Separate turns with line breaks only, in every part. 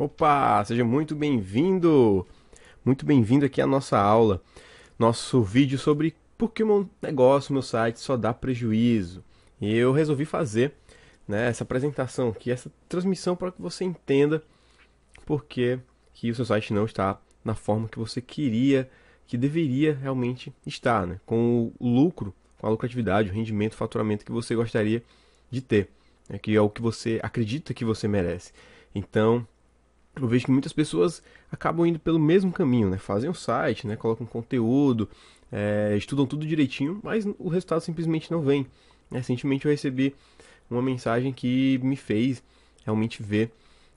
Opa, seja muito bem-vindo! Muito bem-vindo aqui à nossa aula, nosso vídeo sobre por que meu negócio, meu site só dá prejuízo. E eu resolvi fazer né, essa apresentação aqui, essa transmissão para que você entenda por que, que o seu site não está na forma que você queria, que deveria realmente estar, né, com o lucro, com a lucratividade, o rendimento, o faturamento que você gostaria de ter, né, que é o que você acredita que você merece. Então, eu vejo que muitas pessoas acabam indo pelo mesmo caminho, né? Fazem um site, né? Colocam conteúdo, é, estudam tudo direitinho, mas o resultado simplesmente não vem. Recentemente eu recebi uma mensagem que me fez realmente ver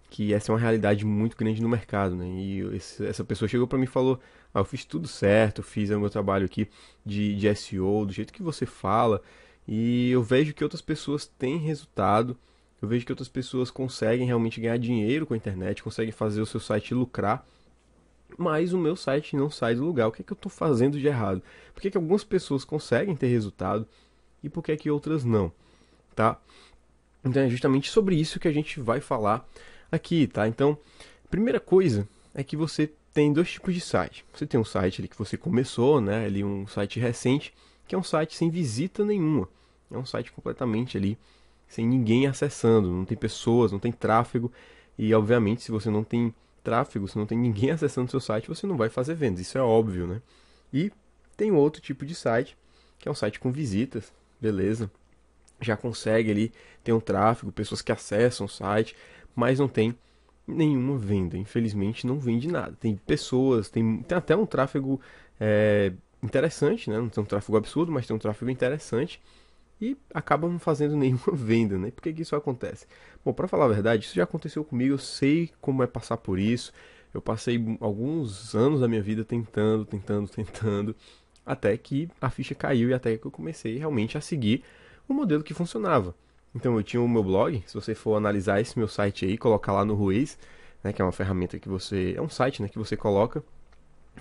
que essa é uma realidade muito grande no mercado, né? E essa pessoa chegou para mim e falou: ah, eu fiz tudo certo, fiz o meu trabalho aqui de, de SEO, do jeito que você fala, e eu vejo que outras pessoas têm resultado." Eu vejo que outras pessoas conseguem realmente ganhar dinheiro com a internet, conseguem fazer o seu site lucrar, mas o meu site não sai do lugar. O que é que eu estou fazendo de errado? Por que, é que algumas pessoas conseguem ter resultado e por que, é que outras não? Tá? Então é justamente sobre isso que a gente vai falar aqui, tá? Então, primeira coisa é que você tem dois tipos de site. Você tem um site ali que você começou, né? Ali um site recente, que é um site sem visita nenhuma. É um site completamente ali sem ninguém acessando, não tem pessoas, não tem tráfego. E obviamente, se você não tem tráfego, se não tem ninguém acessando o seu site, você não vai fazer vendas, isso é óbvio, né? E tem outro tipo de site, que é um site com visitas, beleza? Já consegue ali ter um tráfego, pessoas que acessam o site, mas não tem nenhuma venda, infelizmente não vende nada. Tem pessoas, tem, tem até um tráfego é, interessante, né? Não tem um tráfego absurdo, mas tem um tráfego interessante e acabam não fazendo nenhuma venda, né? Por que, que isso acontece? Bom, para falar a verdade, isso já aconteceu comigo, eu sei como é passar por isso. Eu passei alguns anos da minha vida tentando, tentando, tentando, até que a ficha caiu e até que eu comecei realmente a seguir o modelo que funcionava. Então eu tinha o meu blog, se você for analisar esse meu site aí, colocar lá no Ruiz, né, que é uma ferramenta que você. É um site né, que você coloca,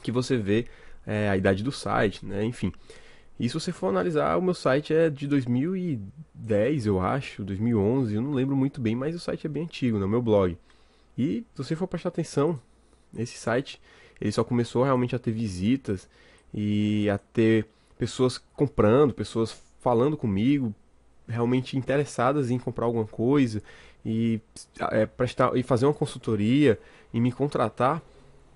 que você vê é, a idade do site, né, enfim. E se você for analisar, o meu site é de 2010, eu acho, 2011, eu não lembro muito bem, mas o site é bem antigo, né? O meu blog. E se você for prestar atenção, esse site, ele só começou realmente a ter visitas e a ter pessoas comprando, pessoas falando comigo, realmente interessadas em comprar alguma coisa e, é, prestar, e fazer uma consultoria e me contratar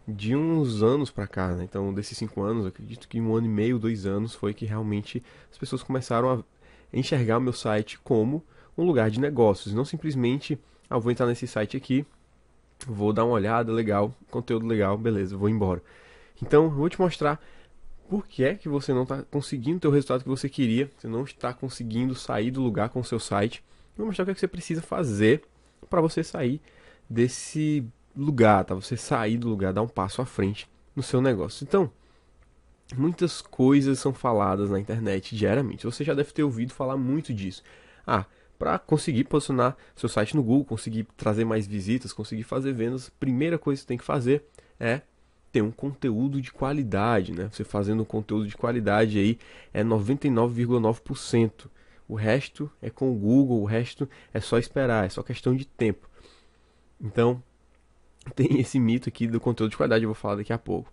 de uns anos para cá, né? Então, desses cinco anos, acredito que um ano e meio, dois anos foi que realmente as pessoas começaram a enxergar o meu site como um lugar de negócios, não simplesmente, ah, vou entrar nesse site aqui, vou dar uma olhada, legal, conteúdo legal, beleza, vou embora. Então, eu vou te mostrar por que é que você não está conseguindo ter o resultado que você queria, você não está conseguindo sair do lugar com o seu site. Eu vou mostrar o que, é que você precisa fazer para você sair desse lugar, tá? Você sair do lugar, dar um passo à frente no seu negócio. Então, muitas coisas são faladas na internet diariamente. Você já deve ter ouvido falar muito disso. Ah, para conseguir posicionar seu site no Google, conseguir trazer mais visitas, conseguir fazer vendas, primeira coisa que você tem que fazer é ter um conteúdo de qualidade, né? Você fazendo um conteúdo de qualidade aí é 99,9%. O resto é com o Google, o resto é só esperar, é só questão de tempo. Então, tem esse mito aqui do conteúdo de qualidade, eu vou falar daqui a pouco.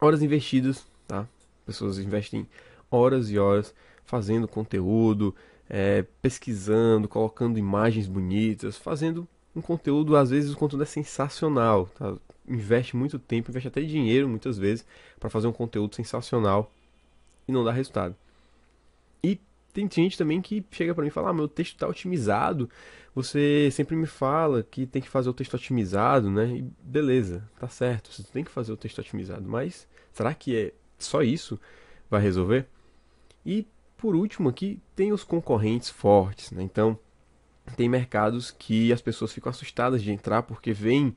Horas investidas, tá? Pessoas investem horas e horas fazendo conteúdo, é, pesquisando, colocando imagens bonitas, fazendo um conteúdo, às vezes o conteúdo é sensacional, tá? Investe muito tempo, investe até dinheiro muitas vezes para fazer um conteúdo sensacional e não dá resultado tem gente também que chega para mim e fala: ah, meu texto está otimizado. Você sempre me fala que tem que fazer o texto otimizado, né? E beleza, tá certo, você tem que fazer o texto otimizado, mas será que é só isso vai resolver? E por último aqui, tem os concorrentes fortes, né? Então, tem mercados que as pessoas ficam assustadas de entrar porque vêm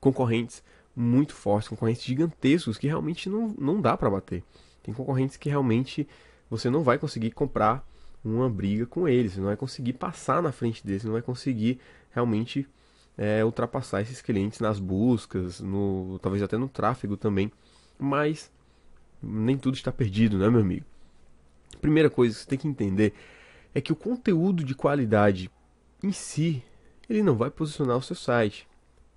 concorrentes muito fortes, concorrentes gigantescos que realmente não, não dá para bater. Tem concorrentes que realmente você não vai conseguir comprar uma briga com eles, você não vai conseguir passar na frente deles, você não vai conseguir realmente é, ultrapassar esses clientes nas buscas, no talvez até no tráfego também, mas nem tudo está perdido, né, meu amigo? Primeira coisa que você tem que entender é que o conteúdo de qualidade em si, ele não vai posicionar o seu site.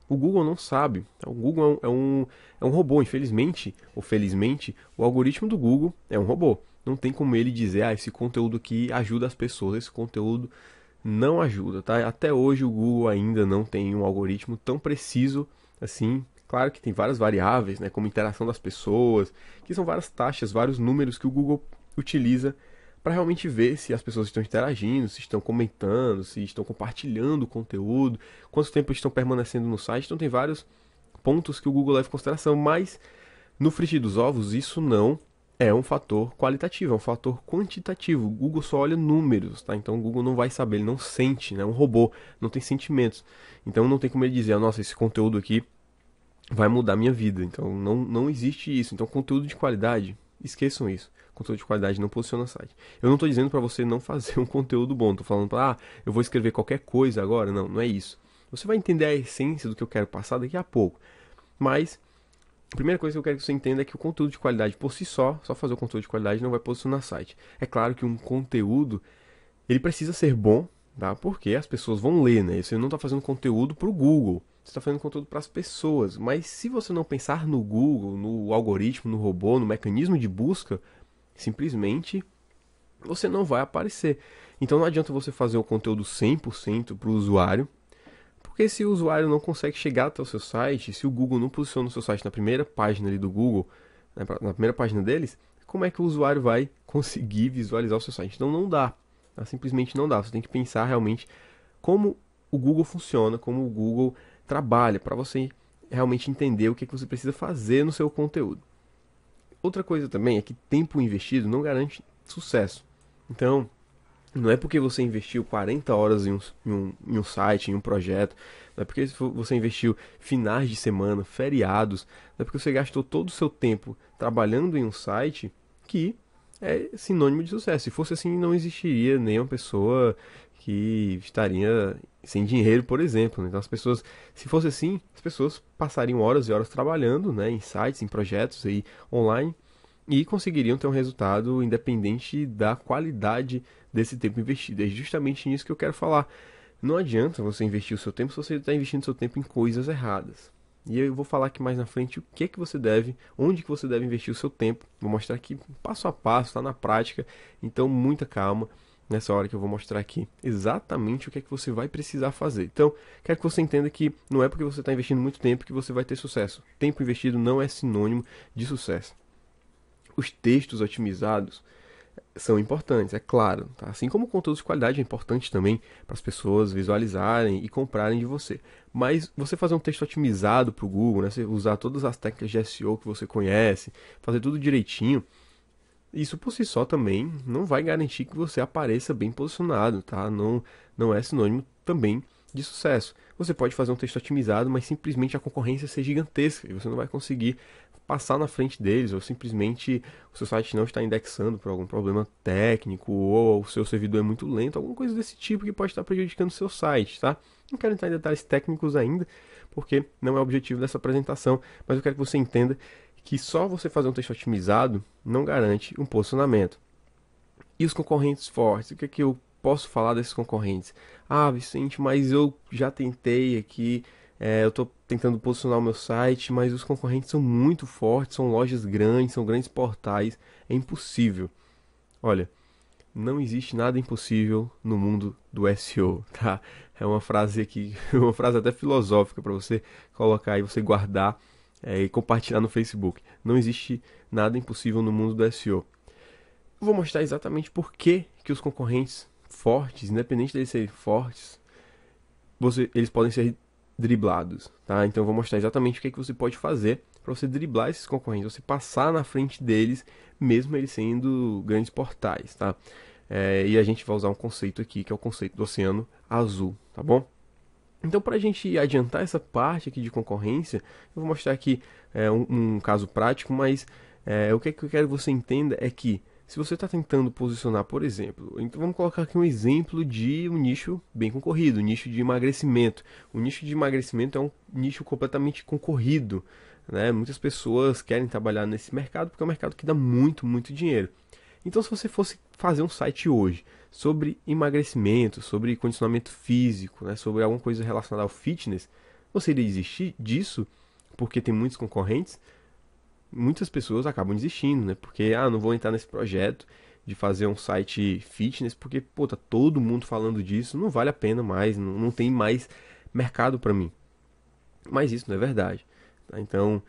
O Google não sabe. O Google é um, é um é robô, infelizmente ou felizmente, o algoritmo do Google é um robô não tem como ele dizer, ah, esse conteúdo aqui ajuda as pessoas, esse conteúdo não ajuda, tá? Até hoje o Google ainda não tem um algoritmo tão preciso assim. Claro que tem várias variáveis, né, como interação das pessoas, que são várias taxas, vários números que o Google utiliza para realmente ver se as pessoas estão interagindo, se estão comentando, se estão compartilhando o conteúdo, quanto tempo estão permanecendo no site. Então tem vários pontos que o Google leva em consideração, mas no frigir dos ovos isso não é um fator qualitativo, é um fator quantitativo. O Google só olha números, tá? Então o Google não vai saber, ele não sente, né? É um robô, não tem sentimentos. Então não tem como ele dizer, ah, nossa, esse conteúdo aqui vai mudar minha vida. Então não, não existe isso. Então conteúdo de qualidade, esqueçam isso. Conteúdo de qualidade não posiciona site. Eu não estou dizendo para você não fazer um conteúdo bom. Estou falando para, ah, eu vou escrever qualquer coisa agora. Não, não é isso. Você vai entender a essência do que eu quero passar daqui a pouco. Mas a primeira coisa que eu quero que você entenda é que o conteúdo de qualidade por si só, só fazer o conteúdo de qualidade não vai posicionar site. É claro que um conteúdo ele precisa ser bom, tá? Porque as pessoas vão ler, né? Você não está fazendo conteúdo para o Google, você está fazendo conteúdo para as pessoas. Mas se você não pensar no Google, no algoritmo, no robô, no mecanismo de busca, simplesmente você não vai aparecer. Então não adianta você fazer o conteúdo 100% para o usuário, porque se o usuário não consegue chegar até o seu site, se o Google não posiciona o seu site na primeira página ali do Google, né, na primeira página deles, como é que o usuário vai conseguir visualizar o seu site? Então não dá. Tá? Simplesmente não dá. Você tem que pensar realmente como o Google funciona, como o Google trabalha, para você realmente entender o que, é que você precisa fazer no seu conteúdo. Outra coisa também é que tempo investido não garante sucesso. Então, não é porque você investiu 40 horas em um, em um, em um site, em um projeto, não é porque você investiu finais de semana, feriados, não é porque você gastou todo o seu tempo trabalhando em um site que é sinônimo de sucesso. Se fosse assim, não existiria nenhuma pessoa que estaria sem dinheiro, por exemplo. Né? Então as pessoas, se fosse assim, as pessoas passariam horas e horas trabalhando, né, em sites, em projetos aí online e conseguiriam ter um resultado independente da qualidade desse tempo investido. É justamente nisso que eu quero falar. Não adianta você investir o seu tempo se você está investindo o seu tempo em coisas erradas. E eu vou falar aqui mais na frente o que é que você deve, onde que você deve investir o seu tempo. Vou mostrar aqui passo a passo, está na prática. Então, muita calma nessa hora que eu vou mostrar aqui exatamente o que é que você vai precisar fazer. Então, quero que você entenda que não é porque você está investindo muito tempo que você vai ter sucesso. Tempo investido não é sinônimo de sucesso. Os textos otimizados, são importantes, é claro. Tá? Assim como o conteúdo de qualidade é importante também para as pessoas visualizarem e comprarem de você. Mas você fazer um texto otimizado para o Google, né? você usar todas as técnicas de SEO que você conhece, fazer tudo direitinho, isso por si só também não vai garantir que você apareça bem posicionado, tá? Não, não é sinônimo também de sucesso. Você pode fazer um texto otimizado, mas simplesmente a concorrência ser gigantesca e você não vai conseguir passar na frente deles, ou simplesmente o seu site não está indexando por algum problema técnico, ou o seu servidor é muito lento, alguma coisa desse tipo que pode estar prejudicando o seu site, tá? Não quero entrar em detalhes técnicos ainda, porque não é o objetivo dessa apresentação, mas eu quero que você entenda que só você fazer um texto otimizado não garante um posicionamento. E os concorrentes fortes? O que é que eu posso falar desses concorrentes? Ah, Vicente, mas eu já tentei aqui é, eu estou tentando posicionar o meu site, mas os concorrentes são muito fortes, são lojas grandes, são grandes portais. É impossível. Olha, não existe nada impossível no mundo do SEO, tá? É uma frase aqui, uma frase até filosófica para você colocar e você guardar é, e compartilhar no Facebook. Não existe nada impossível no mundo do SEO. Eu vou mostrar exatamente por que, que os concorrentes fortes, independente de serem fortes, você, eles podem ser driblados, tá? Então eu vou mostrar exatamente o que, é que você pode fazer para você driblar esses concorrentes, você passar na frente deles, mesmo eles sendo grandes portais, tá? É, e a gente vai usar um conceito aqui, que é o conceito do oceano azul, tá bom? Então, para a gente adiantar essa parte aqui de concorrência, eu vou mostrar aqui é, um, um, caso prático, mas é, o que, é que eu quero que você entenda é que se você está tentando posicionar, por exemplo, então vamos colocar aqui um exemplo de um nicho bem concorrido, um nicho de emagrecimento. O nicho de emagrecimento é um nicho completamente concorrido. Né? Muitas pessoas querem trabalhar nesse mercado porque é um mercado que dá muito, muito dinheiro. Então, se você fosse fazer um site hoje sobre emagrecimento, sobre condicionamento físico, né? sobre alguma coisa relacionada ao fitness, você iria desistir disso porque tem muitos concorrentes? muitas pessoas acabam desistindo, né? Porque, ah, não vou entrar nesse projeto de fazer um site fitness, porque, pô, tá todo mundo falando disso, não vale a pena mais, não, não tem mais mercado para mim. Mas isso não é verdade. Tá? Então,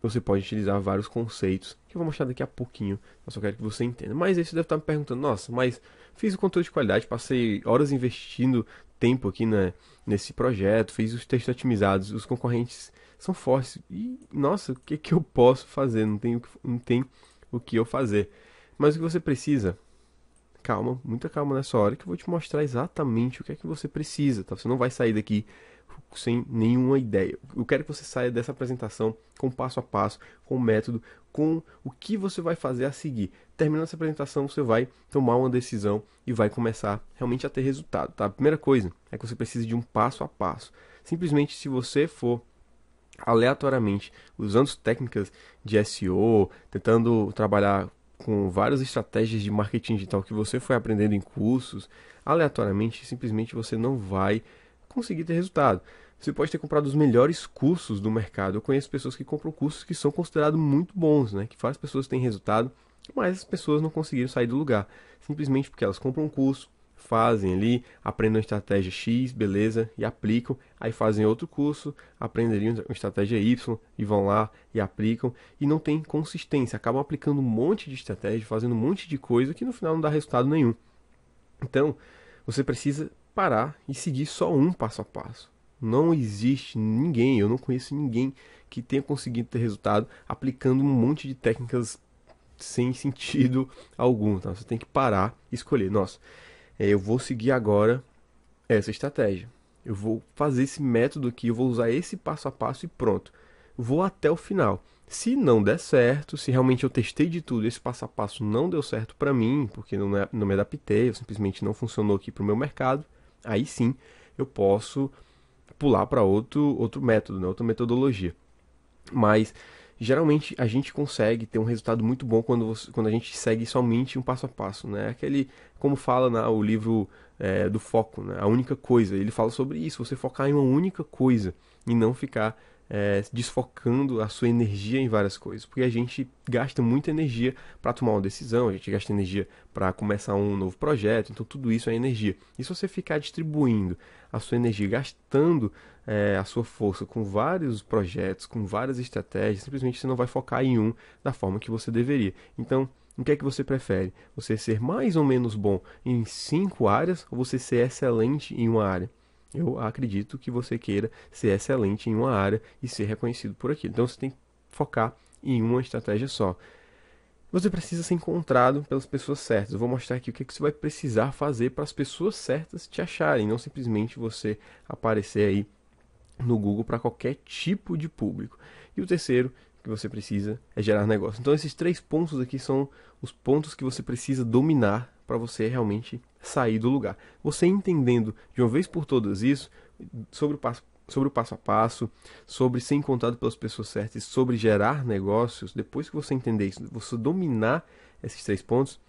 você pode utilizar vários conceitos que eu vou mostrar daqui a pouquinho. Eu só quero que você entenda. Mas aí você deve estar me perguntando: nossa, mas fiz o conteúdo de qualidade, passei horas investindo tempo aqui né, nesse projeto, fiz os textos otimizados, os concorrentes são fortes. E, nossa, o que, que eu posso fazer? Não tem, não tem o que eu fazer. Mas o que você precisa? Calma, muita calma nessa hora que eu vou te mostrar exatamente o que é que você precisa, tá? Você não vai sair daqui sem nenhuma ideia. Eu quero que você saia dessa apresentação com passo a passo, com método, com o que você vai fazer a seguir. Terminando essa apresentação, você vai tomar uma decisão e vai começar realmente a ter resultado, tá? A primeira coisa é que você precisa de um passo a passo. Simplesmente se você for aleatoriamente, usando técnicas de SEO, tentando trabalhar com várias estratégias de marketing digital que você foi aprendendo em cursos, aleatoriamente, simplesmente você não vai conseguir ter resultado. Você pode ter comprado os melhores cursos do mercado. Eu conheço pessoas que compram cursos que são considerados muito bons, né? Que faz pessoas terem resultado, mas as pessoas não conseguiram sair do lugar, simplesmente porque elas compram um curso, fazem ali, aprendem uma estratégia X, beleza, e aplicam, aí fazem outro curso, aprenderiam uma estratégia Y e vão lá e aplicam, e não tem consistência, acabam aplicando um monte de estratégia, fazendo um monte de coisa que no final não dá resultado nenhum. Então, você precisa parar e seguir só um passo a passo. Não existe ninguém, eu não conheço ninguém que tenha conseguido ter resultado aplicando um monte de técnicas sem sentido algum. Tá? Você tem que parar e escolher. Nossa, é, eu vou seguir agora essa estratégia. Eu vou fazer esse método aqui, eu vou usar esse passo a passo e pronto. Vou até o final. Se não der certo, se realmente eu testei de tudo, esse passo a passo não deu certo para mim, porque não, é, não me adaptei, eu simplesmente não funcionou aqui para o meu mercado, aí sim eu posso pular para outro, outro método, né, outra metodologia. Mas geralmente a gente consegue ter um resultado muito bom quando, você, quando a gente segue somente um passo a passo, né? Aquele, como fala na, o livro é, do foco, né? A única coisa. Ele fala sobre isso, você focar em uma única coisa e não ficar é, desfocando a sua energia em várias coisas, porque a gente gasta muita energia para tomar uma decisão, a gente gasta energia para começar um novo projeto, então tudo isso é energia. E se você ficar distribuindo a sua energia, gastando é, a sua força com vários projetos, com várias estratégias, simplesmente você não vai focar em um da forma que você deveria. Então, o que é que você prefere? Você ser mais ou menos bom em cinco áreas ou você ser excelente em uma área? eu acredito que você queira ser excelente em uma área e ser reconhecido por aquilo. Então você tem que focar em uma estratégia só. Você precisa ser encontrado pelas pessoas certas. Eu vou mostrar aqui o que, é que você vai precisar fazer para as pessoas certas te acharem, não simplesmente você aparecer aí no Google para qualquer tipo de público. E o terceiro que você precisa é gerar negócio. Então esses três pontos aqui são os pontos que você precisa dominar para você realmente sair do lugar. Você entendendo de uma vez por todas isso, sobre o passo, sobre o passo a passo, sobre ser encontrado pelas pessoas certas, sobre gerar negócios, depois que você entender isso, você dominar esses três pontos,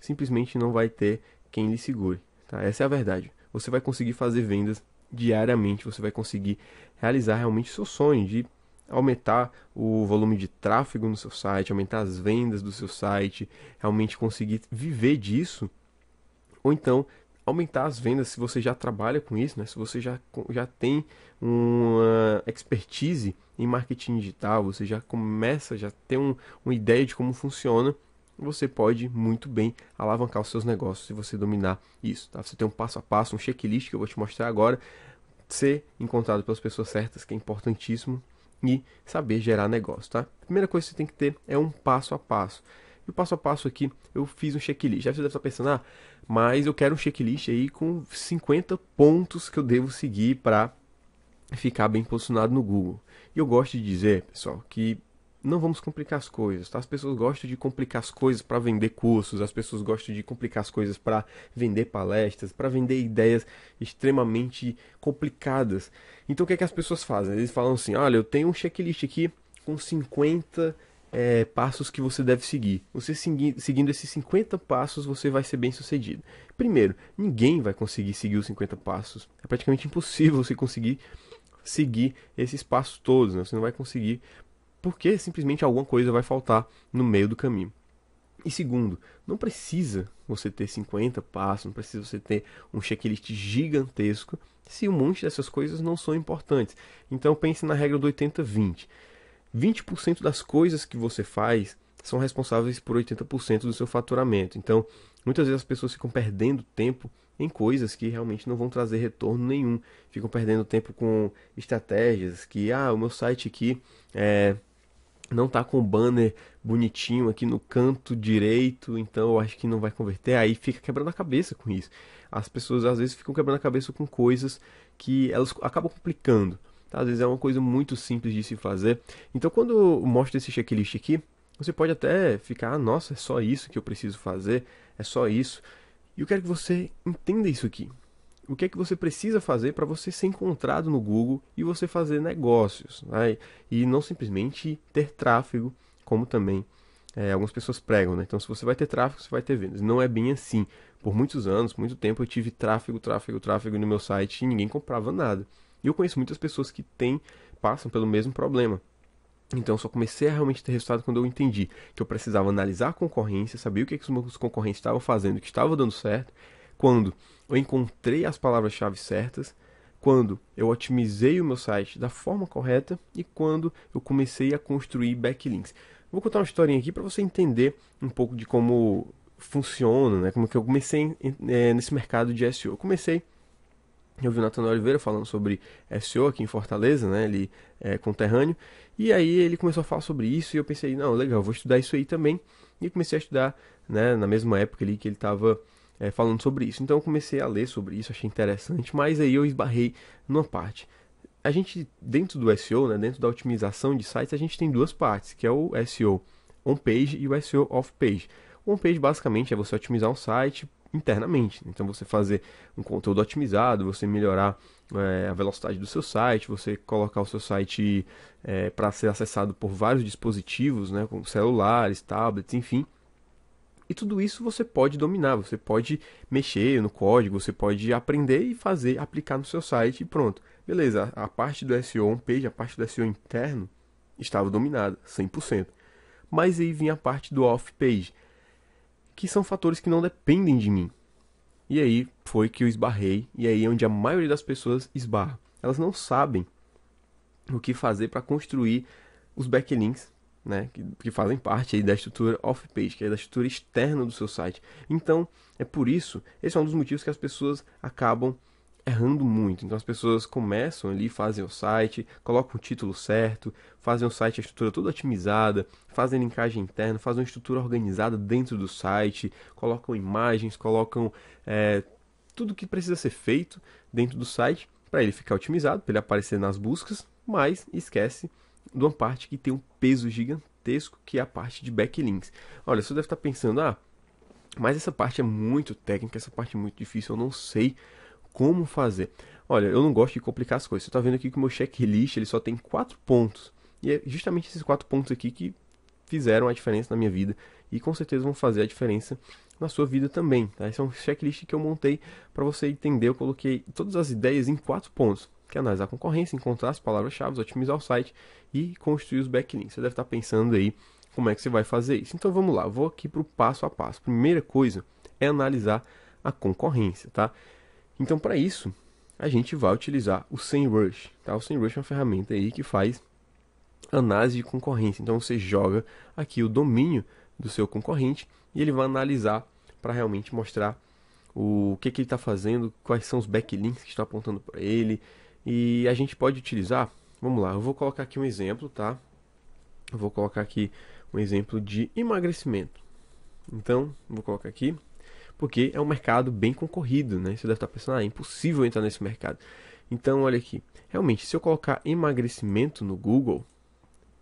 simplesmente não vai ter quem lhe segure. Tá? Essa é a verdade. Você vai conseguir fazer vendas diariamente, você vai conseguir realizar realmente seu sonho de aumentar o volume de tráfego no seu site, aumentar as vendas do seu site, realmente conseguir viver disso ou então aumentar as vendas se você já trabalha com isso, né? se você já, já tem uma expertise em marketing digital, você já começa, já tem um, uma ideia de como funciona, você pode muito bem alavancar os seus negócios se você dominar isso. Tá? Você tem um passo a passo, um checklist que eu vou te mostrar agora, ser encontrado pelas pessoas certas, que é importantíssimo, e saber gerar negócio. Tá? A primeira coisa que você tem que ter é um passo a passo o passo a passo aqui, eu fiz um checklist. já você deve estar pensando, ah, mas eu quero um checklist aí com 50 pontos que eu devo seguir para ficar bem posicionado no Google. E eu gosto de dizer, pessoal, que não vamos complicar as coisas, tá? As pessoas gostam de complicar as coisas para vender cursos, as pessoas gostam de complicar as coisas para vender palestras, para vender ideias extremamente complicadas. Então o que é que as pessoas fazem? Eles falam assim: "Olha, eu tenho um checklist aqui com 50 é, passos que você deve seguir. Você segui seguindo esses 50 passos, você vai ser bem sucedido. Primeiro, ninguém vai conseguir seguir os 50 passos. É praticamente impossível você conseguir seguir esses passos todos. Né? Você não vai conseguir porque simplesmente alguma coisa vai faltar no meio do caminho. E segundo, não precisa você ter 50 passos, não precisa você ter um checklist gigantesco se um monte dessas coisas não são importantes. Então pense na regra do 80-20. 20% das coisas que você faz são responsáveis por 80% do seu faturamento. Então, muitas vezes as pessoas ficam perdendo tempo em coisas que realmente não vão trazer retorno nenhum. Ficam perdendo tempo com estratégias que, ah, o meu site aqui é, não tá com banner bonitinho aqui no canto direito, então eu acho que não vai converter. Aí fica quebrando a cabeça com isso. As pessoas às vezes ficam quebrando a cabeça com coisas que elas acabam complicando. Tá? Às vezes é uma coisa muito simples de se fazer. Então, quando mostra esse checklist aqui, você pode até ficar, ah, nossa, é só isso que eu preciso fazer, é só isso. E eu quero que você entenda isso aqui. O que é que você precisa fazer para você ser encontrado no Google e você fazer negócios? Né? E não simplesmente ter tráfego, como também é, algumas pessoas pregam, né? Então, se você vai ter tráfego, você vai ter vendas. Não é bem assim. Por muitos anos, muito tempo, eu tive tráfego, tráfego, tráfego no meu site e ninguém comprava nada. E eu conheço muitas pessoas que têm, passam pelo mesmo problema. Então, só comecei a realmente ter resultado quando eu entendi que eu precisava analisar a concorrência, saber o que, é que os meus concorrentes estavam fazendo, o que estava dando certo, quando eu encontrei as palavras-chave certas, quando eu otimizei o meu site da forma correta e quando eu comecei a construir backlinks. Vou contar uma historinha aqui para você entender um pouco de como funciona, né? como que eu comecei é, nesse mercado de SEO. Eu comecei eu vi o Nathan Oliveira falando sobre SEO aqui em Fortaleza, né? Ele é conterrâneo. E aí ele começou a falar sobre isso e eu pensei, não, legal, vou estudar isso aí também. E comecei a estudar, né? Na mesma época ali que ele estava é, falando sobre isso. Então eu comecei a ler sobre isso, achei interessante, mas aí eu esbarrei numa parte. A gente, dentro do SEO, né? Dentro da otimização de sites, a gente tem duas partes, que é o SEO on-page e o SEO off-page. On-page basicamente é você otimizar um site internamente. Né? Então você fazer um conteúdo otimizado, você melhorar é, a velocidade do seu site, você colocar o seu site é, para ser acessado por vários dispositivos, né, como celulares, tablets, enfim. E tudo isso você pode dominar, você pode mexer no código, você pode aprender e fazer, aplicar no seu site e pronto. Beleza, a parte do SEO on-page, a parte do SEO interno, estava dominada, 100%. Mas aí vinha a parte do off-page, que são fatores que não dependem de mim. E aí foi que eu esbarrei, e aí é onde a maioria das pessoas esbarra. Elas não sabem o que fazer para construir os backlinks, né, que, que fazem parte aí da estrutura off-page, que é da estrutura externa do seu site. Então, é por isso, esse é um dos motivos que as pessoas acabam errando muito. Então as pessoas começam ali, fazem o site, colocam o título certo, fazem o site, a estrutura toda otimizada, fazem linkagem interna, fazem uma estrutura organizada dentro do site, colocam imagens, colocam é, tudo que precisa ser feito dentro do site para ele ficar otimizado, para ele aparecer nas buscas, mas esquece de uma parte que tem um peso gigantesco, que é a parte de backlinks. Olha, você deve estar tá pensando, ah, mas essa parte é muito técnica, essa parte é muito difícil, eu não sei como fazer. Olha, eu não gosto de complicar as coisas. Você está vendo aqui que o meu checklist ele só tem quatro pontos. E é justamente esses quatro pontos aqui que fizeram a diferença na minha vida e com certeza vão fazer a diferença na sua vida também. Tá? Esse é um checklist que eu montei para você entender. Eu coloquei todas as ideias em quatro pontos. Que é analisar a concorrência, encontrar as palavras-chave, otimizar o site e construir os backlinks. Você deve estar tá pensando aí como é que você vai fazer isso. Então vamos lá, vou aqui para o passo a passo. Primeira coisa é analisar a concorrência, tá? Então, para isso, a gente vai utilizar o SEMrush. Tá? O SEMrush é uma ferramenta aí que faz análise de concorrência. Então, você joga aqui o domínio do seu concorrente e ele vai analisar para realmente mostrar o que, que ele está fazendo, quais são os backlinks que estão apontando para ele. E a gente pode utilizar, vamos lá, eu vou colocar aqui um exemplo, tá? Eu vou colocar aqui um exemplo de emagrecimento. Então, vou colocar aqui porque é um mercado bem concorrido, né? Você deve estar pensando, ah, é impossível entrar nesse mercado. Então, olha aqui, realmente, se eu colocar emagrecimento no Google,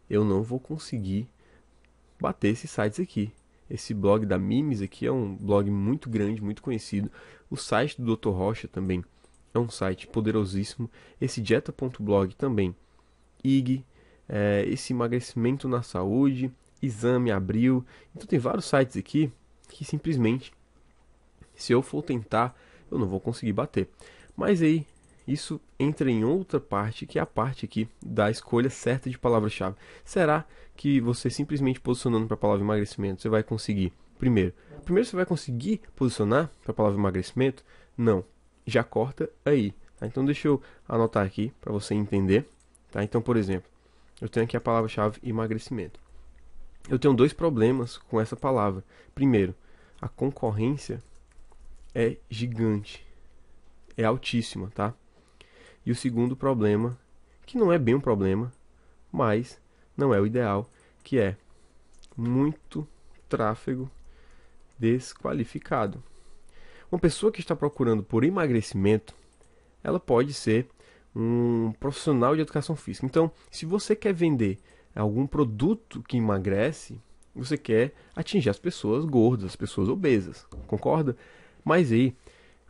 eu não vou conseguir bater esses sites aqui. Esse blog da Mimes aqui é um blog muito grande, muito conhecido. O site do Dr. Rocha também é um site poderosíssimo. Esse dieta.blog também. IG, é, eh, esse emagrecimento na saúde, exame abril. Então tem vários sites aqui que simplesmente se eu for tentar, eu não vou conseguir bater. Mas aí, isso entra em outra parte, que é a parte aqui da escolha certa de palavra-chave. Será que você simplesmente posicionando para a palavra emagrecimento, você vai conseguir? Primeiro, primeiro você vai conseguir posicionar para a palavra emagrecimento? Não. Já corta aí. Tá? Então deixa eu anotar aqui para você entender. Tá? Então, por exemplo, eu tenho aqui a palavra-chave emagrecimento. Eu tenho dois problemas com essa palavra. Primeiro, a concorrência é gigante. É altíssima, tá? E o segundo problema, que não é bem um problema, mas não é o ideal, que é muito tráfego desqualificado. Uma pessoa que está procurando por emagrecimento, ela pode ser um profissional de educação física. Então, se você quer vender algum produto que emagrece, você quer atingir as pessoas gordas, as pessoas obesas, concorda? Mas aí,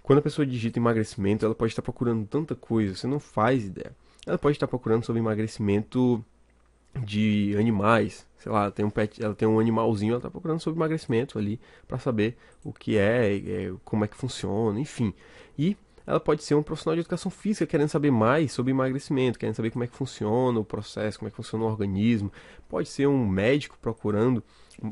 quando a pessoa digita emagrecimento, ela pode estar procurando tanta coisa, você não faz ideia. Ela pode estar procurando sobre emagrecimento de animais, sei lá, tem um pet, ela tem um animalzinho, ela está procurando sobre emagrecimento ali para saber o que é, é, como é que funciona, enfim. E ela pode ser um profissional de educação física querendo saber mais sobre emagrecimento, querendo saber como é que funciona o processo, como é que funciona o organismo, pode ser um médico procurando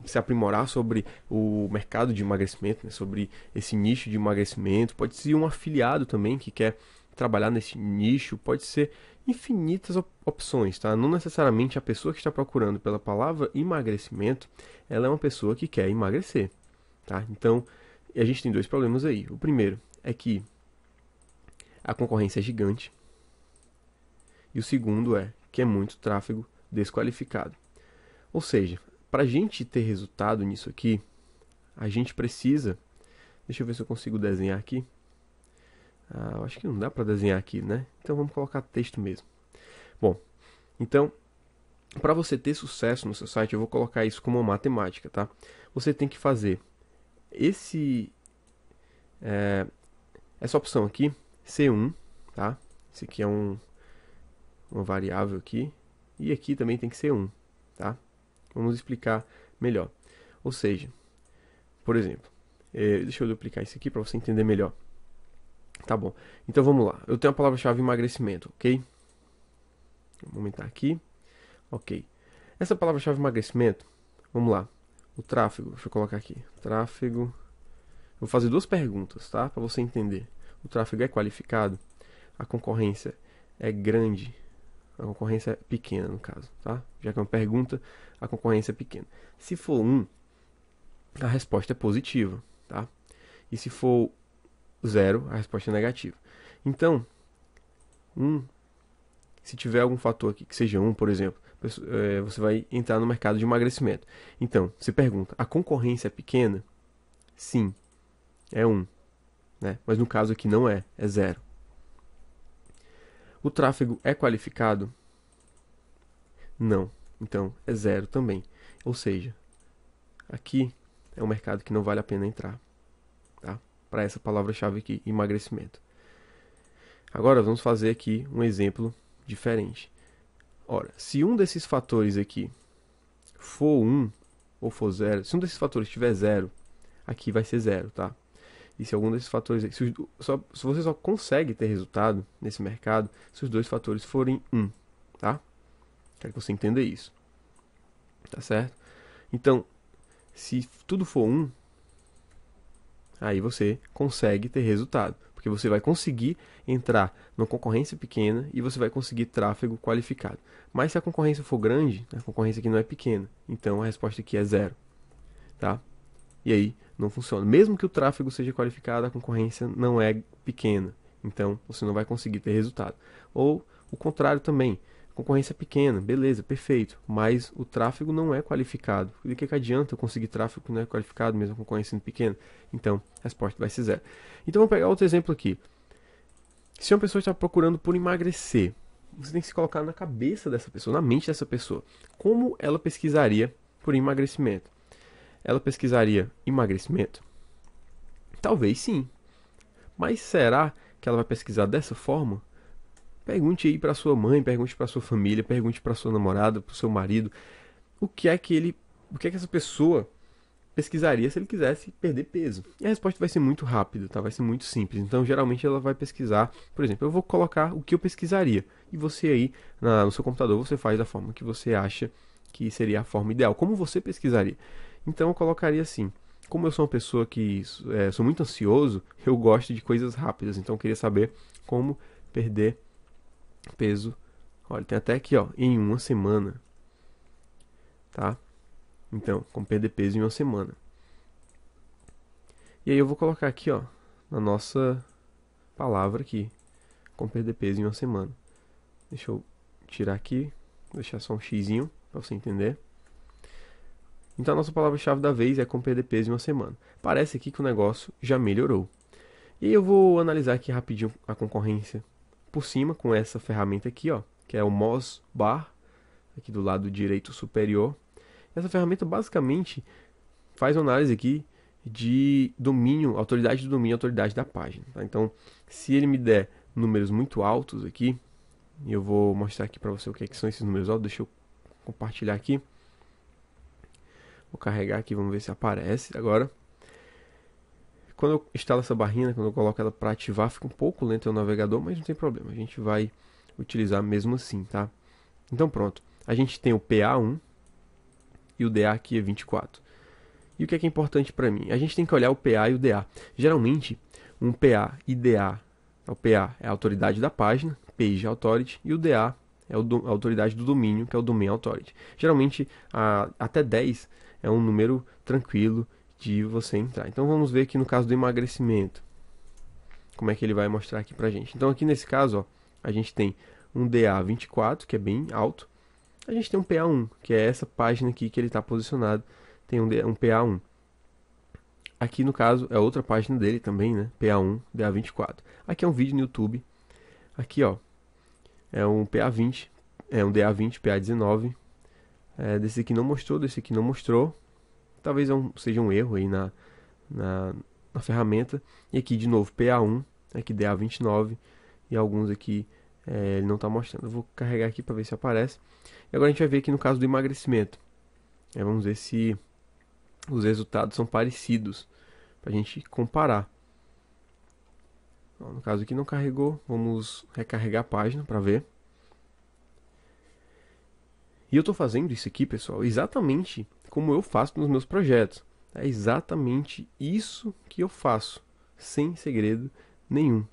se aprimorar sobre o mercado de emagrecimento, né, sobre esse nicho de emagrecimento, pode ser um afiliado também que quer trabalhar nesse nicho, pode ser infinitas opções, tá? Não necessariamente a pessoa que está procurando pela palavra emagrecimento, ela é uma pessoa que quer emagrecer, tá? Então, a gente tem dois problemas aí. O primeiro é que a concorrência é gigante. E o segundo é que é muito tráfego desqualificado. Ou seja, para a gente ter resultado nisso aqui, a gente precisa. Deixa eu ver se eu consigo desenhar aqui. Ah, acho que não dá para desenhar aqui, né? Então vamos colocar texto mesmo. Bom, então para você ter sucesso no seu site, eu vou colocar isso como uma matemática, tá? Você tem que fazer esse é, essa opção aqui C1, tá? Esse aqui é um, uma variável aqui. E aqui também tem que ser 1, tá? Vamos explicar melhor. Ou seja, por exemplo, é, deixa eu duplicar isso aqui para você entender melhor. Tá bom. Então vamos lá. Eu tenho a palavra-chave emagrecimento, ok? Vou aumentar aqui. Ok. Essa palavra-chave emagrecimento, vamos lá. O tráfego, deixa eu colocar aqui. Tráfego. Eu vou fazer duas perguntas, tá? Para você entender o tráfego é qualificado, a concorrência é grande, a concorrência é pequena no caso, tá? Já que é uma pergunta, a concorrência é pequena. Se for um, a resposta é positiva, tá? E se for zero, a resposta é negativa. Então, um, se tiver algum fator aqui que seja um, por exemplo, é, você vai entrar no mercado de emagrecimento. Então, se pergunta, a concorrência é pequena? Sim, é um. Né? Mas no caso aqui não é, é zero. O tráfego é qualificado? Não. Então é zero também. Ou seja, aqui é um mercado que não vale a pena entrar. Tá? Para essa palavra-chave aqui, emagrecimento. Agora vamos fazer aqui um exemplo diferente. Ora, se um desses fatores aqui for 1 um, ou for 0, se um desses fatores tiver zero, aqui vai ser zero, tá? E se algum desses fatores. Se, os, só, se você só consegue ter resultado nesse mercado se os dois fatores forem um, tá? Quero que você entenda isso. Tá certo? Então, se tudo for um, aí você consegue ter resultado. Porque você vai conseguir entrar numa concorrência pequena e você vai conseguir tráfego qualificado. Mas se a concorrência for grande, a concorrência aqui não é pequena. Então a resposta aqui é zero. Tá? E aí não funciona. Mesmo que o tráfego seja qualificado, a concorrência não é pequena. Então você não vai conseguir ter resultado. Ou o contrário também. Concorrência é pequena, beleza, perfeito. Mas o tráfego não é qualificado. O que, que adianta eu conseguir tráfego que não é qualificado, mesmo a concorrência sendo pequena? Então, a resposta vai ser zero. Então vamos pegar outro exemplo aqui. Se uma pessoa está procurando por emagrecer, você tem que se colocar na cabeça dessa pessoa, na mente dessa pessoa. Como ela pesquisaria por emagrecimento? ela pesquisaria emagrecimento? Talvez sim. Mas será que ela vai pesquisar dessa forma? Pergunte aí para sua mãe, pergunte para sua família, pergunte para sua namorada, para o seu marido, o que é que ele, o que é que essa pessoa pesquisaria se ele quisesse perder peso. E a resposta vai ser muito rápida, tá? Vai ser muito simples. Então, geralmente ela vai pesquisar, por exemplo, eu vou colocar o que eu pesquisaria. E você aí na, no seu computador você faz da forma que você acha que seria a forma ideal, como você pesquisaria. Então eu colocaria assim. Como eu sou uma pessoa que é, sou muito ansioso, eu gosto de coisas rápidas. Então eu queria saber como perder peso. Olha, tem até aqui, ó, em uma semana. Tá? Então, como perder peso em uma semana. E aí eu vou colocar aqui, ó, na nossa palavra aqui, como perder peso em uma semana. Deixa eu tirar aqui, deixar só um xizinho para você entender. Então a nossa palavra-chave da vez é com PDPs em uma semana. Parece aqui que o negócio já melhorou. E eu vou analisar aqui rapidinho a concorrência por cima com essa ferramenta aqui, ó, que é o Moz Bar, aqui do lado direito superior. Essa ferramenta basicamente faz uma análise aqui de domínio, autoridade do domínio, autoridade da página. Tá? Então, se ele me der números muito altos aqui, eu vou mostrar aqui para você o que, é que são esses números altos, deixa eu compartilhar aqui. Vou carregar aqui, vamos ver se aparece agora. Quando eu instalo essa barrinha, quando eu coloco ela para ativar, fica um pouco lento o navegador, mas não tem problema. A gente vai utilizar mesmo assim, tá? Então pronto. A gente tem o PA1 e o DA aqui é 24. E o que é, que é importante para mim? A gente tem que olhar o PA e o DA. Geralmente, um PA e DA, o PA é a autoridade da página, Page Authority, e o DA é a autoridade do domínio, que é o Domain Authority. Geralmente, até 10 é um número tranquilo de você entrar. Então vamos ver aqui no caso do emagrecimento, como é que ele vai mostrar aqui pra gente. Então aqui nesse caso, ó, a gente tem um DA24, que é bem alto, a gente tem um PA1, que é essa página aqui que ele está posicionado, tem um, um PA1. Aqui no caso é outra página dele também, né? PA1, DA24. Aqui é um vídeo no YouTube. Aqui, ó, é um PA20, é um DA20, PA19, é, desse aqui não mostrou, desse aqui não mostrou. Talvez seja um erro aí na, na, na ferramenta. E aqui de novo PA1, aqui DA29 e alguns aqui é, ele não está mostrando. Eu vou carregar aqui para ver se aparece. E agora a gente vai ver aqui no caso do emagrecimento. É, vamos ver se os resultados são parecidos para a gente comparar. no caso aqui não carregou, vamos recarregar a página para ver. E eu estou fazendo isso aqui, pessoal, exatamente como eu faço nos meus projetos. É exatamente isso que eu faço, sem segredo nenhum,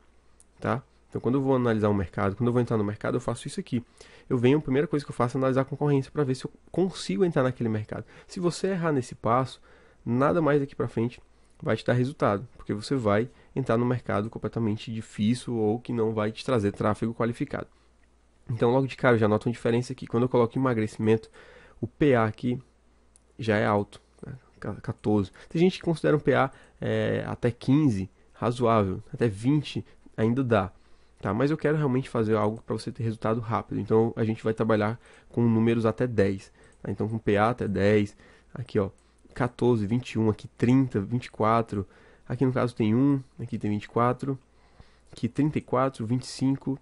tá? Então, quando eu vou analisar um mercado, quando eu vou entrar no mercado, eu faço isso aqui. Eu venho, a primeira coisa que eu faço é analisar a concorrência para ver se eu consigo entrar naquele mercado. Se você errar nesse passo, nada mais daqui para frente vai te dar resultado, porque você vai entrar no mercado completamente difícil ou que não vai te trazer tráfego qualificado. Então, logo de cara, eu já noto uma diferença aqui. Quando eu coloco emagrecimento, o PA aqui já é alto, né? 14. Tem gente que considera um PA é, até 15, razoável, até 20 ainda dá. Tá, mas eu quero realmente fazer algo para você ter resultado rápido. Então a gente vai trabalhar com números até 10. Tá? Então com PA até 10, aqui ó, 14, 21, aqui 30, 24. Aqui no caso tem 1, aqui tem 24, aqui 34, 25,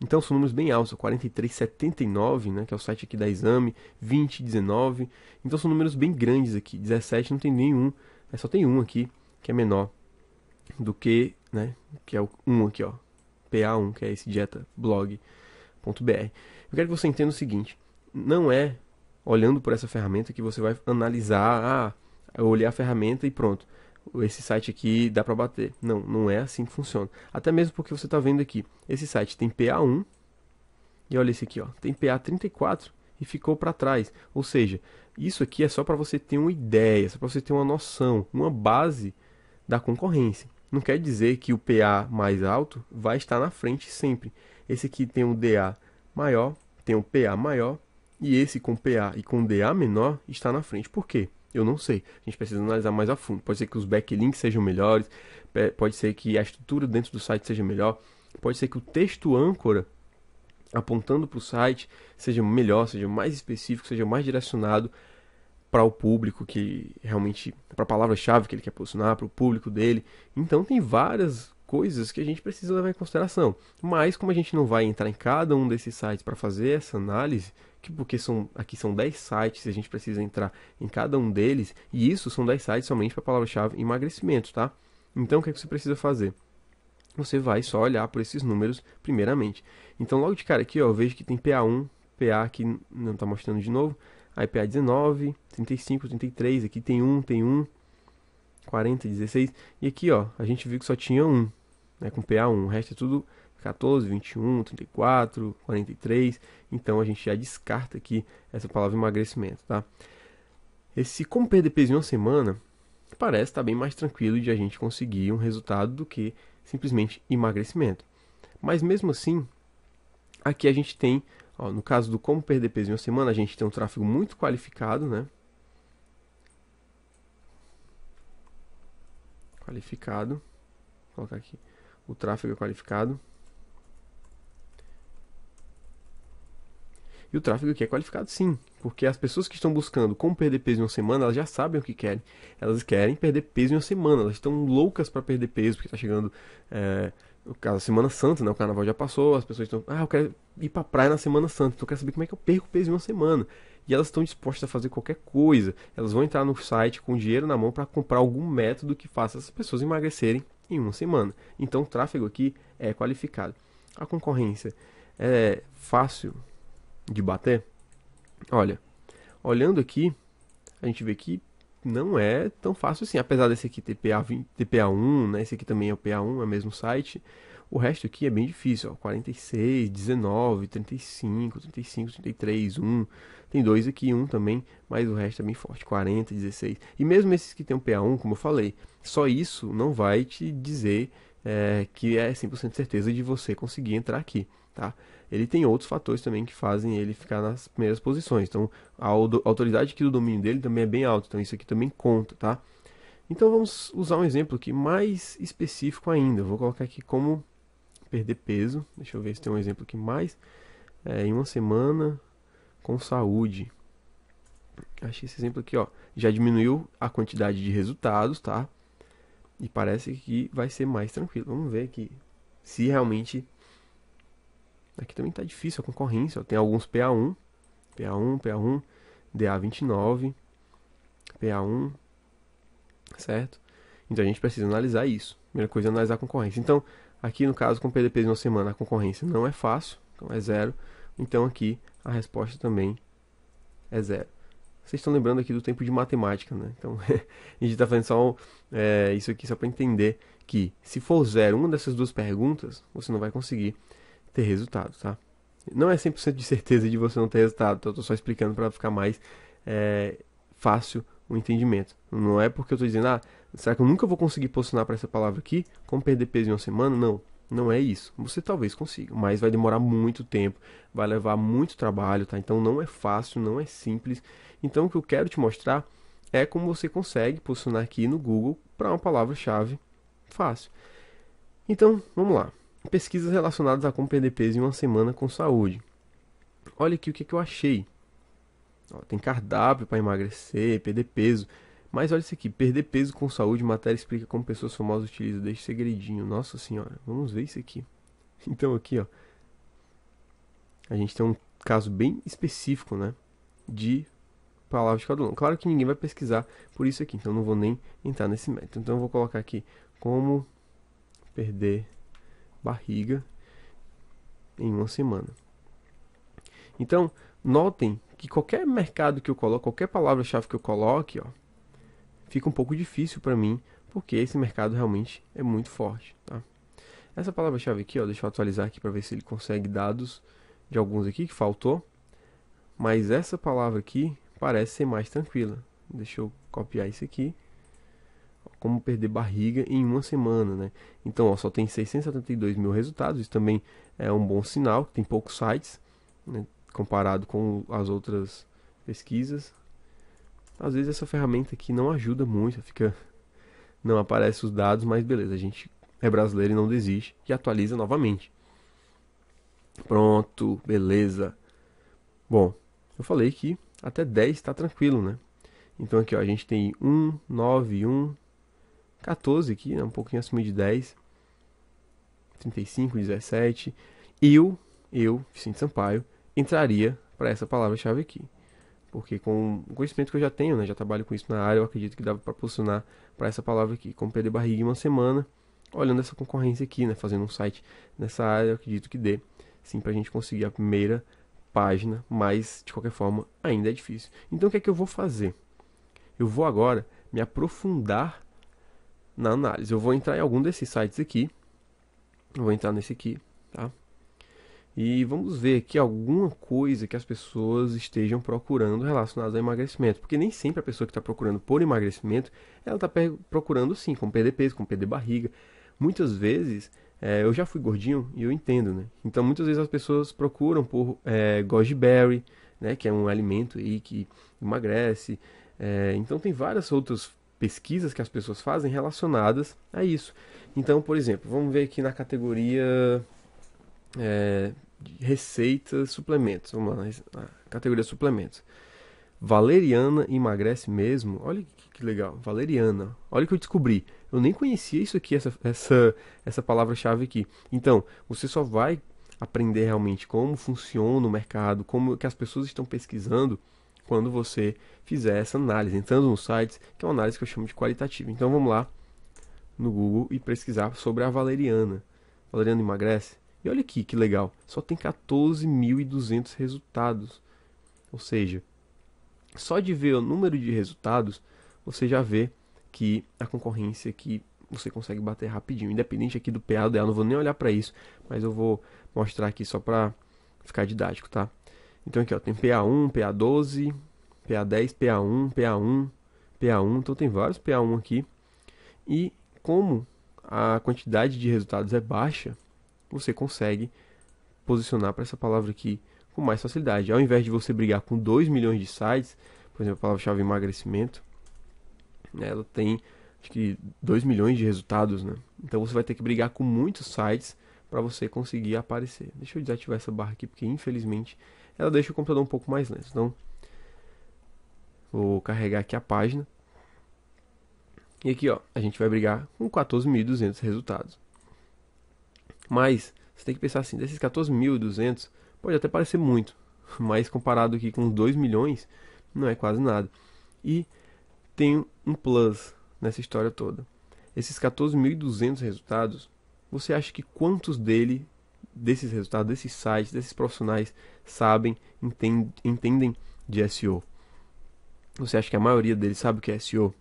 então são números bem altos, 43,79, né, que é o site aqui da Exame, 20, 19. Então são números bem grandes aqui. 17 não tem nenhum, é só tem um aqui que é menor do que, né, que é o 1 aqui, ó. PA1, que é esse dietablog.br. Eu quero que você entenda o seguinte, não é olhando por essa ferramenta que você vai analisar, ah, eu olhei a ferramenta e pronto esse site aqui dá para bater. Não, não é assim que funciona. Até mesmo porque você está vendo aqui, esse site tem PA1 e olha esse aqui, ó, tem PA34 e ficou para trás. Ou seja, isso aqui é só para você ter uma ideia, só para você ter uma noção, uma base da concorrência. Não quer dizer que o PA mais alto vai estar na frente sempre. Esse aqui tem um DA maior, tem um PA maior e esse com PA e com DA menor está na frente. Por quê? Eu não sei. A gente precisa analisar mais a fundo. Pode ser que os backlinks sejam melhores, pode ser que a estrutura dentro do site seja melhor, pode ser que o texto âncora apontando para o site seja melhor, seja mais específico, seja mais direcionado para o público que realmente para a palavra-chave que ele quer posicionar, para o público dele. Então tem várias coisas que a gente precisa levar em consideração. Mas como a gente não vai entrar em cada um desses sites para fazer essa análise, que porque são aqui são 10 sites, a gente precisa entrar em cada um deles, e isso são 10 sites somente para a palavra-chave emagrecimento, tá? Então o que, é que você precisa fazer? Você vai só olhar por esses números primeiramente. Então logo de cara aqui, ó, eu vejo que tem PA1, PA aqui não está mostrando de novo, aí PA19, 35, 33, aqui tem 1, tem 1, 40, 16, e aqui, ó, a gente viu que só tinha 1, né, com PA1, o resto é tudo 14, 21, 34, 43. Então a gente já descarta aqui essa palavra emagrecimento, tá? Esse como perder peso em uma semana parece estar tá bem mais tranquilo de a gente conseguir um resultado do que simplesmente emagrecimento. Mas mesmo assim, aqui a gente tem, ó, no caso do como perder peso em uma semana, a gente tem um tráfego muito qualificado, né? Qualificado. Vou colocar aqui o tráfego é qualificado. E o tráfego aqui é qualificado sim, porque as pessoas que estão buscando como perder peso em uma semana, elas já sabem o que querem. Elas querem perder peso em uma semana, elas estão loucas para perder peso, porque está chegando é, o caso, a Semana Santa, né? O carnaval já passou, as pessoas estão, ah, eu quero ir a praia na Semana Santa, então eu quero saber como é que eu perco peso em uma semana. E elas estão dispostas a fazer qualquer coisa. Elas vão entrar no site com dinheiro na mão para comprar algum método que faça essas pessoas emagrecerem em uma semana. Então o tráfego aqui é qualificado. A concorrência é fácil de bater? Olha, olhando aqui, a gente vê que não é tão fácil assim. Apesar desse aqui ter PA20, TPA1, né? Esse aqui também é o PA1, é o mesmo site. O resto aqui é bem difícil, ó. 46, 19, 35, 35, 33, 1. Tem dois aqui, um também, mas o resto é bem forte. 40, 16. E mesmo esses que tem um PA1, como eu falei, só isso não vai te dizer é, que é 100% certeza de você conseguir entrar aqui. Tá? Ele tem outros fatores também que fazem ele ficar nas primeiras posições. Então, a autoridade aqui do domínio dele também é bem alta. Então, isso aqui também conta, tá? Então, vamos usar um exemplo aqui mais específico ainda. Eu vou colocar aqui como perder peso. Deixa eu ver se tem um exemplo aqui mais. É, em uma semana com saúde. Achei esse exemplo aqui, ó. Já diminuiu a quantidade de resultados, tá? E parece que vai ser mais tranquilo. Vamos ver aqui se realmente Aqui também está difícil a concorrência. Tem alguns PA1, PA1, PA1, DA29, PA1, certo? Então a gente precisa analisar isso. Primeira coisa é analisar a concorrência. Então, aqui no caso com PDP de uma semana, a concorrência não é fácil, então é zero. Então aqui a resposta também é zero. Vocês estão lembrando aqui do tempo de matemática, né? Então a gente está fazendo só é, isso aqui só para entender que se for zero uma dessas duas perguntas, você não vai conseguir ter resultado, tá? Não é 100% de certeza de você não ter resultado, então eu tô só explicando para ficar mais é, fácil o entendimento. Não é porque eu tô dizendo, ah, será que eu nunca vou conseguir posicionar para essa palavra aqui? Como perder peso em uma semana? Não, não é isso. Você talvez consiga, mas vai demorar muito tempo, vai levar muito trabalho, tá? Então não é fácil, não é simples. Então o que eu quero te mostrar é como você consegue posicionar aqui no Google para uma palavra-chave fácil. Então, vamos lá pesquisas relacionadas a como peso em uma semana com saúde. Olha aqui o que, é que eu achei. Ó, tem cardápio para emagrecer, perder peso. Mas olha isso aqui, perder peso com saúde, matéria explica como pessoas famosas utilizam deste segredinho. Nossa senhora, vamos ver isso aqui. Então aqui, ó. A gente tem um caso bem específico, né? De palavras de cada um. Claro que ninguém vai pesquisar por isso aqui, então não vou nem entrar nesse método. Então eu vou colocar aqui como perder barriga em uma semana. Então, notem que qualquer mercado que eu coloco, qualquer palavra-chave que eu coloque, ó, fica um pouco difícil para mim, porque esse mercado realmente é muito forte, tá? Essa palavra-chave aqui, ó, deixa eu atualizar aqui para ver se ele consegue dados de alguns aqui que faltou. Mas essa palavra aqui parece ser mais tranquila. Deixa eu copiar isso aqui como perder barriga em uma semana, né? Então, ó, só tem 672 mil resultados, isso também é um bom sinal, tem poucos sites, né? comparado com as outras pesquisas. Às vezes essa ferramenta aqui não ajuda muito, fica não aparece os dados, mas beleza, a gente é brasileiro e não desiste e atualiza novamente. Pronto, beleza. Bom, eu falei que até 10 está tranquilo, né? Então aqui ó, a gente tem 1, 9, 1, 14 aqui, né? um pouquinho acima de 10. 35, 17. Eu, eu, Vicente Sampaio, entraria para essa palavra-chave aqui. Porque com o conhecimento que eu já tenho, né? já trabalho com isso na área, eu acredito que dava para posicionar para essa palavra aqui. Como perder barriga em uma semana, olhando essa concorrência aqui, né? fazendo um site nessa área, eu acredito que dê sim para a gente conseguir a primeira página, mas de qualquer forma ainda é difícil. Então o que é que eu vou fazer? Eu vou agora me aprofundar na análise. Eu vou entrar em algum desses sites aqui. vou entrar nesse aqui, tá? E vamos ver aqui alguma coisa que as pessoas estejam procurando relacionada a emagrecimento. Porque nem sempre a pessoa que está procurando por emagrecimento, ela está procurando sim, com perder peso, com perder barriga. Muitas vezes, é, eu já fui gordinho e eu entendo, né? Então muitas vezes as pessoas procuram por é, goji berry, né? Que é um alimento aí que emagrece. É, então tem várias outras pesquisas que as pessoas fazem relacionadas a isso. Então, por exemplo, vamos ver aqui na categoria é, receitas suplementos. Vamos lá, na categoria suplementos. Valeriana emagrece mesmo? Olha que, que, legal, valeriana. Olha que eu descobri. Eu nem conhecia isso aqui, essa, essa, essa palavra-chave aqui. Então, você só vai aprender realmente como funciona o mercado, como que as pessoas estão pesquisando quando você fizer essa análise, entrando nos sites, que é uma análise que eu chamo de qualitativa. Então vamos lá no Google e pesquisar sobre a valeriana. Valeriana emagrece? E olha aqui que legal, só tem 14.200 resultados. Ou seja, só de ver o número de resultados, você já vê que a concorrência aqui você consegue bater rapidinho, independente aqui do PA dela. não vou nem olhar para isso, mas eu vou mostrar aqui só para ficar didático, tá? Então aqui ó, tem PA1, PA12, PA10, PA1, PA1, PA1. Então tem vários PA1 aqui. E como a quantidade de resultados é baixa, você consegue posicionar para essa palavra aqui com mais facilidade. Ao invés de você brigar com 2 milhões de sites, por exemplo, a palavra-chave emagrecimento, né, ela tem acho que 2 milhões de resultados, né? Então você vai ter que brigar com muitos sites para você conseguir aparecer. Deixa eu desativar essa barra aqui, porque infelizmente ela deixa o computador um pouco mais lento. Então, vou carregar aqui a página. E aqui, ó, a gente vai brigar com 14.200 resultados. Mas, você tem que pensar assim, desses 14.200, pode até parecer muito, mas comparado aqui com 2 milhões, não é quase nada. E tem um plus nessa história toda. Esses 14.200 resultados, você acha que quantos dele desses resultados, desses sites, desses profissionais sabem, entendem de SEO? Você acha que a maioria deles sabe o que é SEO?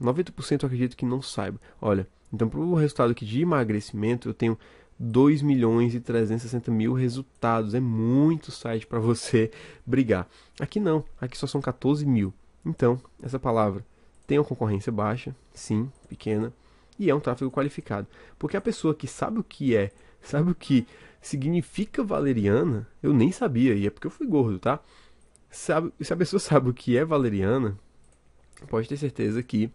90% eu acredito que não saiba. Olha, então para o resultado aqui de emagrecimento, eu tenho 2 milhões e 360 mil resultados. É muito site para você brigar. Aqui não, aqui só são 14 mil. Então, essa palavra tem uma concorrência baixa, sim, pequena, e é um tráfego qualificado. Porque a pessoa que sabe o que é Sabe o que significa valeriana? Eu nem sabia, e é porque eu fui gordo, tá? Sabe, se a pessoa sabe o que é valeriana, pode ter certeza que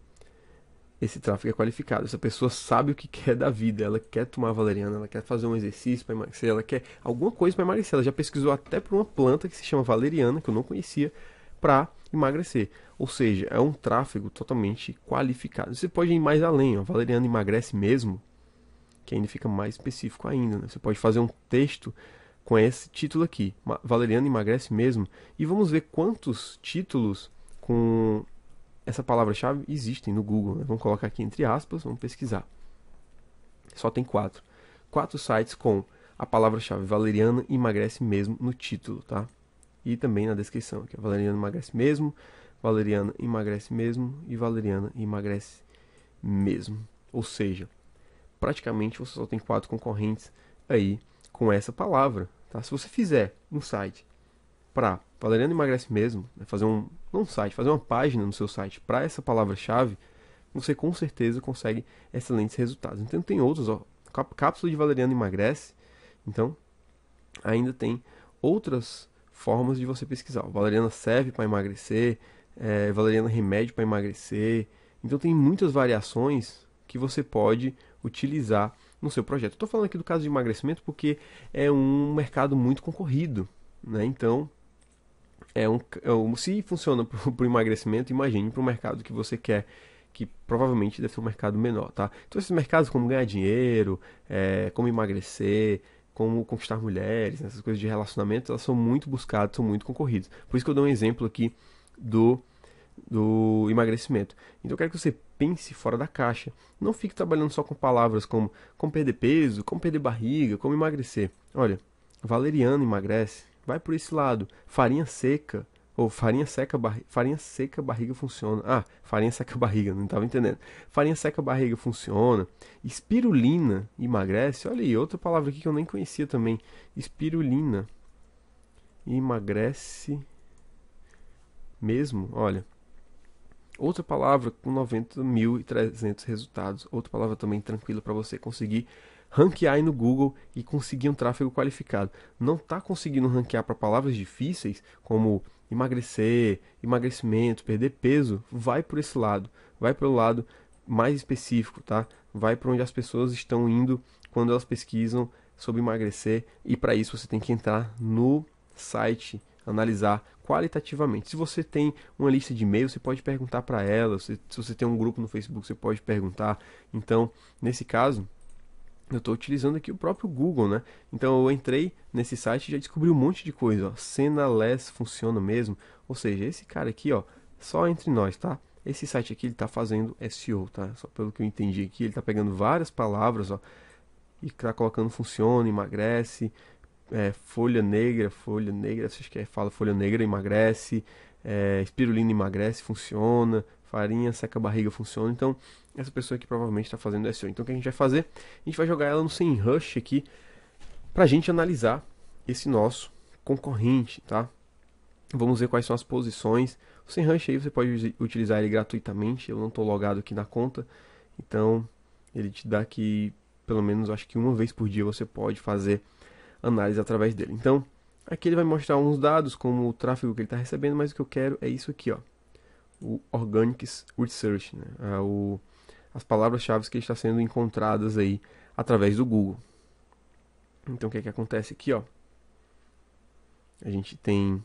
esse tráfego é qualificado. Essa pessoa sabe o que quer da vida, ela quer tomar valeriana, ela quer fazer um exercício para emagrecer, ela quer alguma coisa para emagrecer. Ela já pesquisou até por uma planta que se chama valeriana, que eu não conhecia, para emagrecer. Ou seja, é um tráfego totalmente qualificado. Você pode ir mais além, ó. valeriana emagrece mesmo, que ainda fica mais específico ainda. Né? Você pode fazer um texto com esse título aqui, Valeriano emagrece mesmo, e vamos ver quantos títulos com essa palavra-chave existem no Google. Né? Vamos colocar aqui entre aspas, vamos pesquisar. Só tem quatro. Quatro sites com a palavra-chave Valeriana emagrece mesmo no título, tá? E também na descrição, que é Valeriana emagrece mesmo, Valeriana emagrece mesmo e Valeriana emagrece mesmo. Ou seja, praticamente você só tem quatro concorrentes aí com essa palavra. Tá? Se você fizer um site para Valeriano Emagrece Mesmo, né, fazer um, não um site, fazer uma página no seu site para essa palavra-chave, você com certeza consegue excelentes resultados. Então tem outros, ó, cápsula de Valeriano Emagrece, então ainda tem outras formas de você pesquisar. valeriana serve para emagrecer, é, valeriana remédio para emagrecer. Então tem muitas variações que você pode utilizar no seu projeto. Estou falando aqui do caso de emagrecimento porque é um mercado muito concorrido, né? Então, é um, é um se funciona para o emagrecimento, imagine para o mercado que você quer que provavelmente deve ser um mercado menor, tá? Então esses mercados como ganhar dinheiro, é, como emagrecer, como conquistar mulheres, né? essas coisas de relacionamento, elas são muito buscadas, são muito concorridas. Por isso que eu dou um exemplo aqui do, do emagrecimento. Então eu quero que você pense fora da caixa. Não fique trabalhando só com palavras como como perder peso, como perder barriga, como emagrecer. Olha, Valeriano emagrece. Vai por esse lado. Farinha seca ou farinha seca barriga, farinha seca barriga funciona. Ah, farinha seca barriga, não estava entendendo. Farinha seca barriga funciona. Espirulina emagrece. Olha aí, outra palavra aqui que eu nem conhecia também. Espirulina emagrece mesmo, olha. Outra palavra com 90.300 resultados. Outra palavra também tranquila para você conseguir ranquear no Google e conseguir um tráfego qualificado. Não está conseguindo ranquear para palavras difíceis como emagrecer, emagrecimento, perder peso. Vai por esse lado. Vai pelo lado mais específico, tá? Vai para onde as pessoas estão indo quando elas pesquisam sobre emagrecer. E para isso você tem que entrar no site, analisar qualitativamente. Se você tem uma lista de e-mails, você pode perguntar para ela. Se, se você tem um grupo no Facebook, você pode perguntar. Então, nesse caso, eu estou utilizando aqui o próprio Google, né? Então eu entrei nesse site e já descobri um monte de coisa. Ó. Senaless funciona mesmo. Ou seja, esse cara aqui, ó, só entre nós, tá? Esse site aqui ele está fazendo SEO, tá? Só pelo que eu entendi aqui, ele está pegando várias palavras, ó, e está colocando funciona, emagrece, é, folha negra, folha negra, vocês querem fala folha negra emagrece, é, espirulina emagrece, funciona, farinha seca a barriga, funciona. Então, essa pessoa aqui provavelmente está fazendo SEO. Então, o que a gente vai fazer? A gente vai jogar ela no sem rush aqui para a gente analisar esse nosso concorrente, tá? Vamos ver quais são as posições. O sem rush aí você pode utilizar ele gratuitamente. Eu não estou logado aqui na conta, então ele te dá aqui pelo menos acho que uma vez por dia você pode fazer análise através dele. Então, aqui ele vai mostrar uns dados como o tráfego que ele está recebendo, mas o que eu quero é isso aqui, ó, o Organic Research, né, é o, as palavras-chave que estão sendo encontradas aí através do Google. Então, o que, é que acontece aqui, ó? A gente tem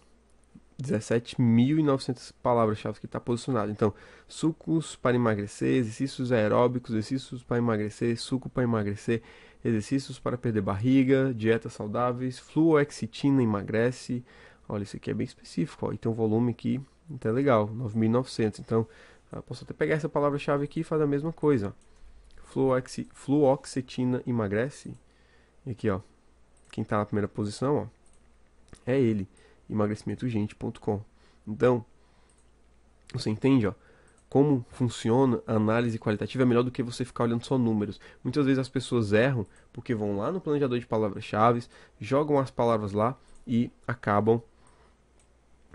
17.900 palavras-chave que está posicionado. Então, sucos para emagrecer, exercícios aeróbicos, exercícios para emagrecer, suco para emagrecer, exercícios para perder barriga, dietas saudáveis, fluoxetina emagrece. Olha, esse aqui é bem específico, ó, e tem um volume aqui, então é legal, 9.900. Então, ah, posso até pegar essa palavra-chave aqui e fazer a mesma coisa. Fluoxi, fluoxetina emagrece. E aqui, ó, quem está na primeira posição, ó, é ele, emagrecimento emagrecimento.gente.com. Então, você entende, ó, como funciona a análise qualitativa é melhor do que você ficar olhando só números. Muitas vezes as pessoas erram porque vão lá no planejador de palavras-chave, jogam as palavras lá e acabam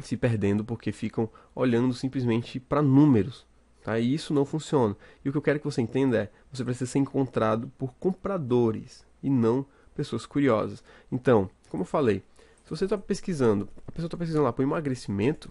se perdendo porque ficam olhando simplesmente para números. Tá? E isso não funciona. E o que eu quero que você entenda é: você precisa ser encontrado por compradores e não pessoas curiosas. Então, como eu falei, se você está pesquisando, a pessoa está pesquisando lá por emagrecimento,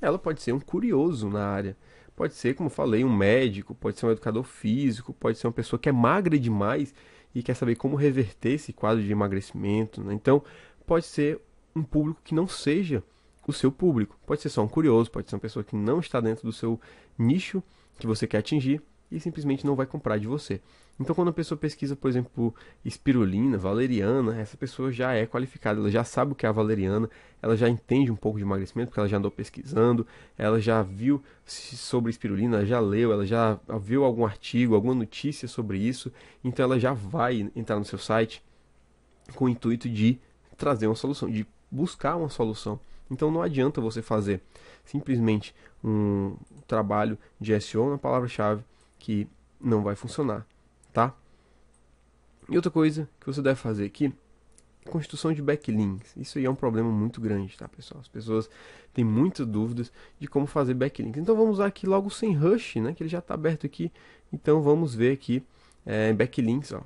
ela pode ser um curioso na área. Pode ser, como falei, um médico, pode ser um educador físico, pode ser uma pessoa que é magra demais e quer saber como reverter esse quadro de emagrecimento. Né? Então, pode ser um público que não seja o seu público. Pode ser só um curioso, pode ser uma pessoa que não está dentro do seu nicho que você quer atingir e simplesmente não vai comprar de você. Então, quando a pessoa pesquisa, por exemplo, espirulina, valeriana, essa pessoa já é qualificada, ela já sabe o que é a valeriana, ela já entende um pouco de emagrecimento, porque ela já andou pesquisando, ela já viu sobre espirulina, já leu, ela já viu algum artigo, alguma notícia sobre isso, então ela já vai entrar no seu site com o intuito de trazer uma solução, de buscar uma solução. Então não adianta você fazer simplesmente um trabalho de SEO na palavra-chave que não vai funcionar, tá? E outra coisa que você deve fazer aqui construção de backlinks. Isso aí é um problema muito grande, tá, pessoal? As pessoas têm muitas dúvidas de como fazer backlinks. Então vamos usar aqui logo sem rush, né, que ele já está aberto aqui. Então vamos ver aqui é, backlinks, ó.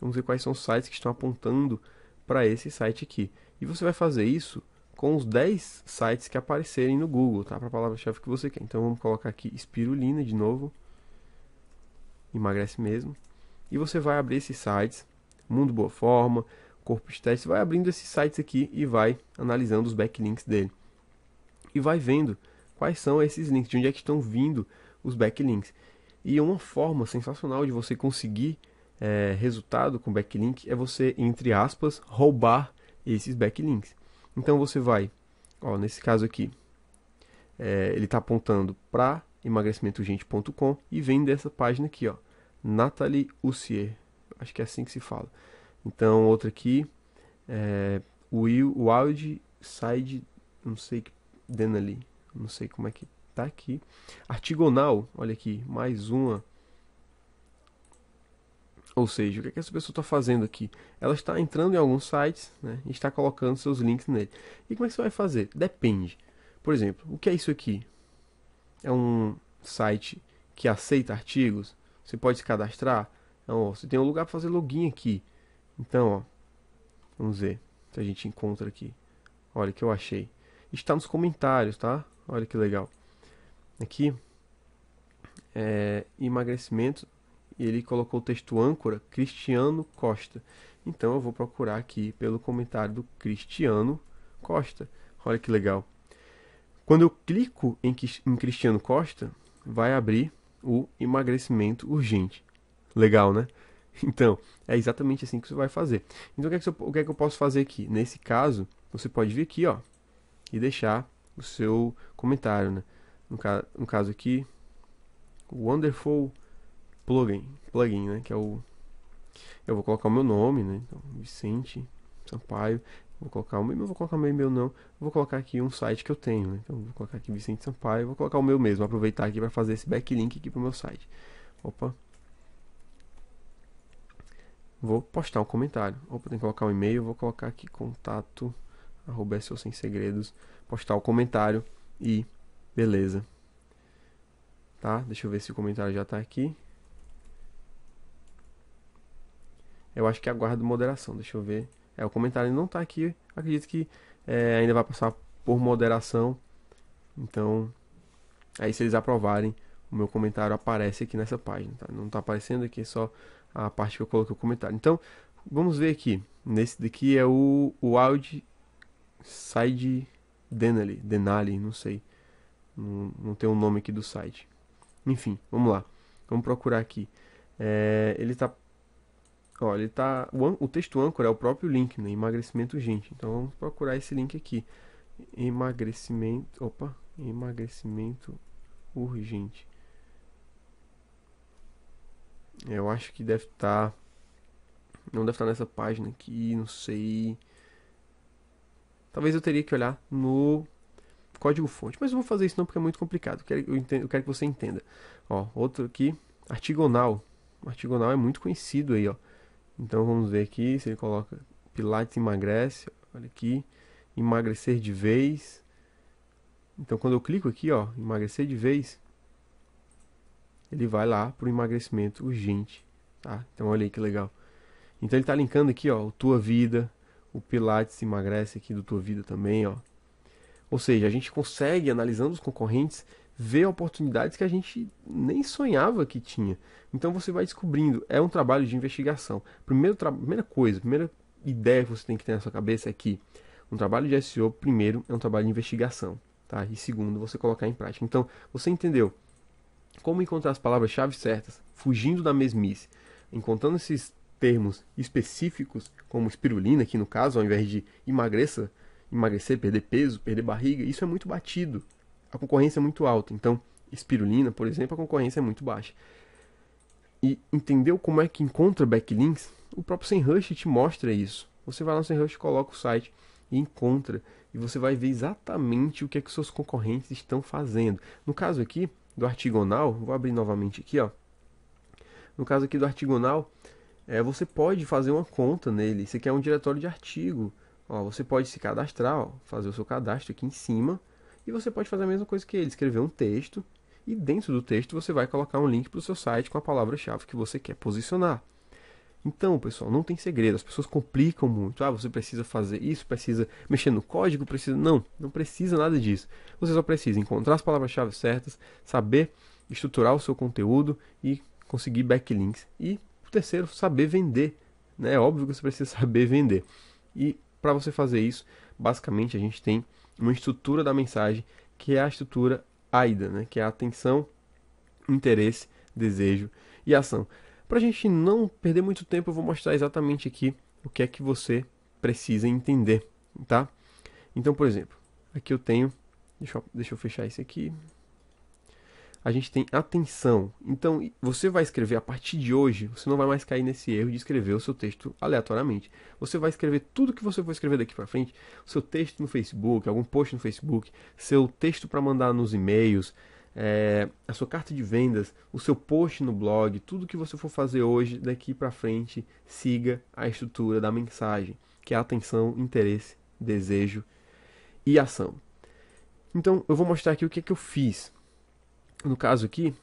Vamos ver quais são os sites que estão apontando para esse site aqui. E você vai fazer isso com os 10 sites que aparecerem no Google, tá? Para a palavra-chave que você quer. Então vamos colocar aqui espirulina de novo emagrece mesmo. E você vai abrir esses sites, Mundo Boa Forma, Corpo Estético, vai abrindo esses sites aqui e vai analisando os backlinks dele. E vai vendo quais são esses links, de onde é que estão vindo os backlinks. E uma forma sensacional de você conseguir é, resultado com backlink é você, entre aspas, roubar esses backlinks. Então você vai, ó, nesse caso aqui, é, ele está apontando para emagrecimentogente.com e vem dessa página aqui, ó, Nathalie Ussier. Acho que é assim que se fala. Então, outra aqui, é, Will, Wild Side, não sei, Denali, não sei como é que tá aqui. Artigonal, olha aqui, mais uma. Ou seja, o que, é que essa pessoa está fazendo aqui? Ela está entrando em alguns sites né, e está colocando seus links nele. E como é que você vai fazer? Depende. Por exemplo, o que é isso aqui? é um site que aceita artigos, você pode se cadastrar. Então, ó, você tem um lugar para fazer login aqui. Então, ó, vamos ver se a gente encontra aqui. Olha que eu achei. Está nos comentários, tá? Olha que legal. Aqui é, emagrecimento e ele colocou o texto âncora Cristiano Costa. Então eu vou procurar aqui pelo comentário do Cristiano Costa. Olha que legal. Quando eu clico em, em Cristiano Costa, vai abrir o emagrecimento urgente. Legal, né? Então, é exatamente assim que você vai fazer. Então, o que, é que eu, o que, é que eu posso fazer aqui? Nesse caso, você pode vir aqui, ó, e deixar o seu comentário, né? No, ca no caso aqui, o Wonderful Plugin, plugin né? Que é o... Eu vou colocar o meu nome, né? Então, Vicente Sampaio. Vou colocar o meu, vou colocar o meu e-mail não, vou colocar aqui um site que eu tenho, né? Então vou colocar aqui Vicente Sampaio, vou colocar o meu mesmo, aproveitar aqui para fazer esse backlink aqui para o meu site. Opa. Vou postar um comentário. Opa, tem que colocar um e-mail, vou colocar aqui contato arroba SEO sem segredos, postar o comentário e beleza. Tá? Deixa eu ver se o comentário já está aqui. Eu acho que é aguardo moderação, deixa eu ver. É, o comentário não está aqui. Acredito que é, ainda vai passar por moderação. Então, aí é se eles aprovarem, o meu comentário aparece aqui nessa página. Tá? Não está aparecendo aqui, é só a parte que eu coloquei o comentário. Então, vamos ver aqui. Nesse daqui é o Wild Side Denali, Denali, não sei. Não, não tem o um nome aqui do site. Enfim, vamos lá. Vamos procurar aqui. É, ele está Ó, ele tá. O, o texto âncora é o próprio link, né? Emagrecimento urgente. Então vamos procurar esse link aqui. Emagrecimento. Opa! Emagrecimento urgente. É, eu acho que deve estar. Tá, não deve estar tá nessa página aqui, não sei. Talvez eu teria que olhar no código-fonte. Mas eu vou fazer isso não porque é muito complicado. Eu quero, eu entendo, eu quero que você entenda. Ó, outro aqui. Artigonal. O Artigonal é muito conhecido aí, ó. Então vamos ver aqui se ele coloca Pilates emagrece. Olha aqui, emagrecer de vez. Então quando eu clico aqui, ó, emagrecer de vez, ele vai lá para o emagrecimento urgente, tá? Então olha aí que legal. Então ele está linkando aqui, ó, o tua vida, o Pilates emagrece aqui do tua vida também, ó. Ou seja, a gente consegue analisando os concorrentes vê oportunidades que a gente nem sonhava que tinha. Então você vai descobrindo. É um trabalho de investigação. Primeiro primeira coisa, primeira ideia que você tem que ter na sua cabeça é que um trabalho de SEO, primeiro, é um trabalho de investigação. Tá? E segundo, você colocar em prática. Então, você entendeu como encontrar as palavras-chave certas, fugindo da mesmice, encontrando esses termos específicos, como espirulina, que no caso, ao invés de emagreça, emagrecer, perder peso, perder barriga, isso é muito batido a concorrência é muito alta. Então, espirulina, por exemplo, a concorrência é muito baixa. E entendeu como é que encontra backlinks? O próprio SEMrush te mostra isso. Você vai lá no SEMrush, coloca o site e encontra. E você vai ver exatamente o que é que seus concorrentes estão fazendo. No caso aqui do Artigonal, vou abrir novamente aqui, ó. No caso aqui do Artigonal, é, você pode fazer uma conta nele. Você quer é um diretório de artigo. Ó, você pode se cadastrar, ó, fazer o seu cadastro aqui em cima. E você pode fazer a mesma coisa que ele, escrever um texto e dentro do texto você vai colocar um link para o seu site com a palavra-chave que você quer posicionar. Então, pessoal, não tem segredo, as pessoas complicam muito. Ah, você precisa fazer isso, precisa mexer no código, precisa. Não, não precisa nada disso. Você só precisa encontrar as palavras-chave certas, saber estruturar o seu conteúdo e conseguir backlinks. E o terceiro, saber vender. Né? É óbvio que você precisa saber vender. E para você fazer isso, basicamente a gente tem uma estrutura da mensagem que é a estrutura AIDA, né? que é atenção, interesse, desejo e ação. Para a gente não perder muito tempo, eu vou mostrar exatamente aqui o que é que você precisa entender, tá? Então, por exemplo, aqui eu tenho, deixa eu, deixa eu fechar esse aqui, a gente tem atenção. Então, você vai escrever a partir de hoje, você não vai mais cair nesse erro de escrever o seu texto aleatoriamente. Você vai escrever tudo que você for escrever daqui para frente, seu texto no Facebook, algum post no Facebook, seu texto para mandar nos e-mails, é, a sua carta de vendas, o seu post no blog, tudo que você for fazer hoje daqui para frente, siga a estrutura da mensagem, que é atenção, interesse, desejo e ação. Então, eu vou mostrar aqui o que, é que eu fiz no caso aqui,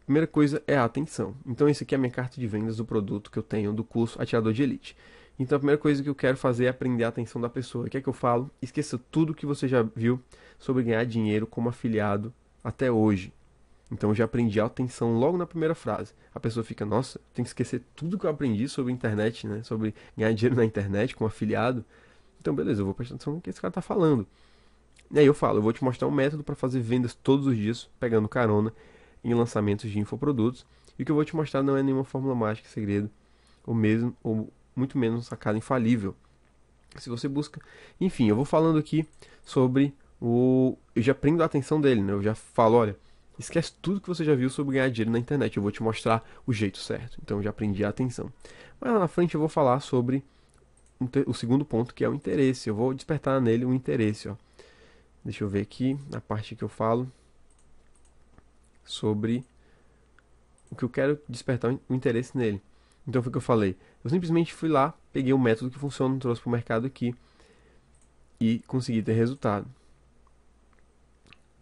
a primeira coisa é a atenção. Então, esse aqui é a minha carta de vendas do produto que eu tenho do curso Atirador de Elite. Então, a primeira coisa que eu quero fazer é aprender a atenção da pessoa. O que é que eu falo? Esqueça tudo que você já viu sobre ganhar dinheiro como afiliado até hoje. Então, eu já aprendi a atenção logo na primeira frase. A pessoa fica, nossa, tem que esquecer tudo que eu aprendi sobre internet, né? Sobre ganhar dinheiro na internet como afiliado. Então, beleza, eu vou prestar atenção no que esse cara está falando. E aí eu falo, eu vou te mostrar um método para fazer vendas todos os dias, pegando carona em lançamentos de infoprodutos. E o que eu vou te mostrar não é nenhuma fórmula mágica, é segredo, ou mesmo, ou muito menos sacada infalível. Se você busca. Enfim, eu vou falando aqui sobre o. Eu já prendo a atenção dele, né? Eu já falo, olha, esquece tudo que você já viu sobre ganhar dinheiro na internet. Eu vou te mostrar o jeito certo. Então eu já prendi a atenção. Mas lá na frente eu vou falar sobre o segundo ponto, que é o interesse. Eu vou despertar nele o interesse, ó. Deixa eu ver aqui a parte que eu falo sobre o que eu quero despertar o interesse nele. Então foi o que eu falei. Eu simplesmente fui lá, peguei um método que funciona, trouxe para o mercado aqui e consegui ter resultado.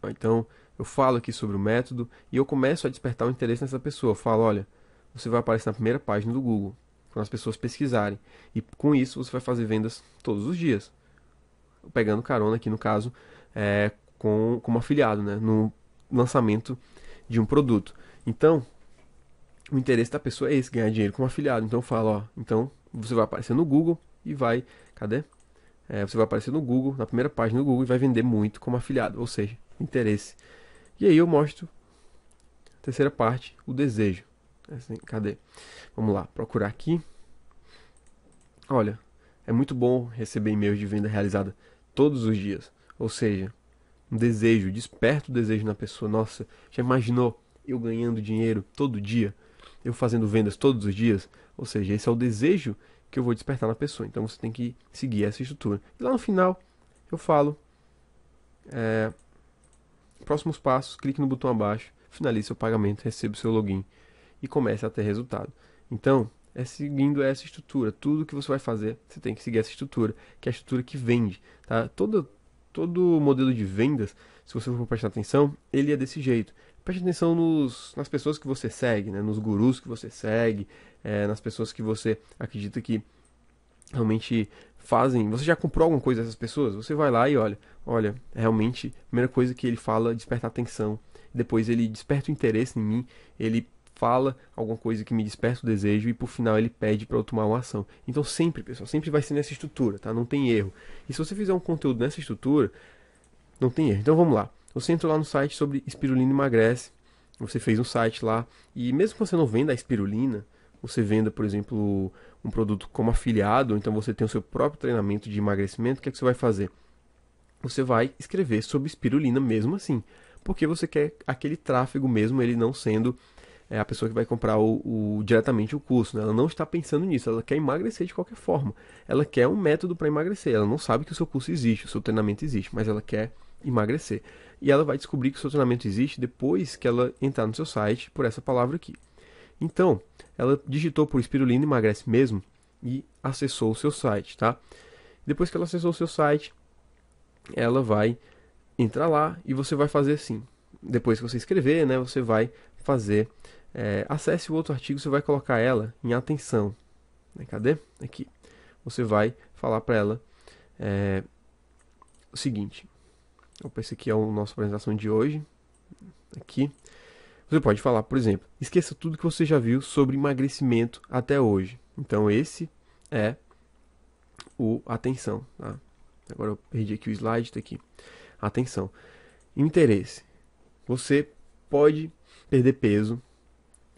Então eu falo aqui sobre o método e eu começo a despertar o interesse nessa pessoa. Eu falo, olha, você vai aparecer na primeira página do Google quando as pessoas pesquisarem e com isso você vai fazer vendas todos os dias, pegando carona aqui no caso é, com, como afiliado, né? No lançamento de um produto. Então, o interesse da pessoa é esse, ganhar dinheiro como afiliado. Então eu falo, ó, então você vai aparecer no Google e vai, cadê? É, você vai aparecer no Google, na primeira página do Google e vai vender muito como afiliado, ou seja, interesse. E aí eu mostro a terceira parte, o desejo. É assim, cadê? Vamos lá, procurar aqui. Olha, é muito bom receber e-mails de venda realizada todos os dias. Ou seja, um desejo, desperta o desejo na pessoa. Nossa, já imaginou eu ganhando dinheiro todo dia? Eu fazendo vendas todos os dias? Ou seja, esse é o desejo que eu vou despertar na pessoa. Então você tem que seguir essa estrutura. E lá no final eu falo. É, próximos passos, clique no botão abaixo, finalize seu pagamento, receba o seu login e comece a ter resultado. Então, é seguindo essa estrutura. Tudo que você vai fazer, você tem que seguir essa estrutura, que é a estrutura que vende. Tá? Todo, todo modelo de vendas, se você for prestar atenção, ele é desse jeito. Preste atenção nos, nas pessoas que você segue, né? nos gurus que você segue, é, nas pessoas que você acredita que realmente fazem. Você já comprou alguma coisa dessas pessoas? Você vai lá e olha, olha, realmente, a primeira coisa que ele fala desperta atenção. Depois ele desperta o interesse em mim, ele fala alguma coisa que me desperta o desejo e por final ele pede para eu tomar uma ação. Então sempre, pessoal, sempre vai ser nessa estrutura, tá? Não tem erro. E se você fizer um conteúdo nessa estrutura, não tem erro. Então vamos lá. Você entrou lá no site sobre espirulina emagrece, você fez um site lá e mesmo que você não venda a espirulina, você venda, por exemplo, um produto como afiliado, então você tem o seu próprio treinamento de emagrecimento, o que é que você vai fazer? Você vai escrever sobre espirulina mesmo assim, porque você quer aquele tráfego mesmo ele não sendo é a pessoa que vai comprar o, o, diretamente o curso. Né? Ela não está pensando nisso, ela quer emagrecer de qualquer forma. Ela quer um método para emagrecer. Ela não sabe que o seu curso existe, o seu treinamento existe, mas ela quer emagrecer. E ela vai descobrir que o seu treinamento existe depois que ela entrar no seu site por essa palavra aqui. Então, ela digitou por espirulina emagrece mesmo e acessou o seu site, tá? Depois que ela acessou o seu site, ela vai entrar lá e você vai fazer assim. Depois que você escrever, né, você vai fazer é, acesse o outro artigo, você vai colocar ela em atenção. Né, cadê? Aqui. Você vai falar para ela é, o seguinte. Opa, esse aqui é o nosso apresentação de hoje. Aqui. Você pode falar, por exemplo, esqueça tudo que você já viu sobre emagrecimento até hoje. Então esse é o atenção. Tá? Agora eu perdi aqui o slide, tá aqui. Atenção. Interesse. Você pode perder peso,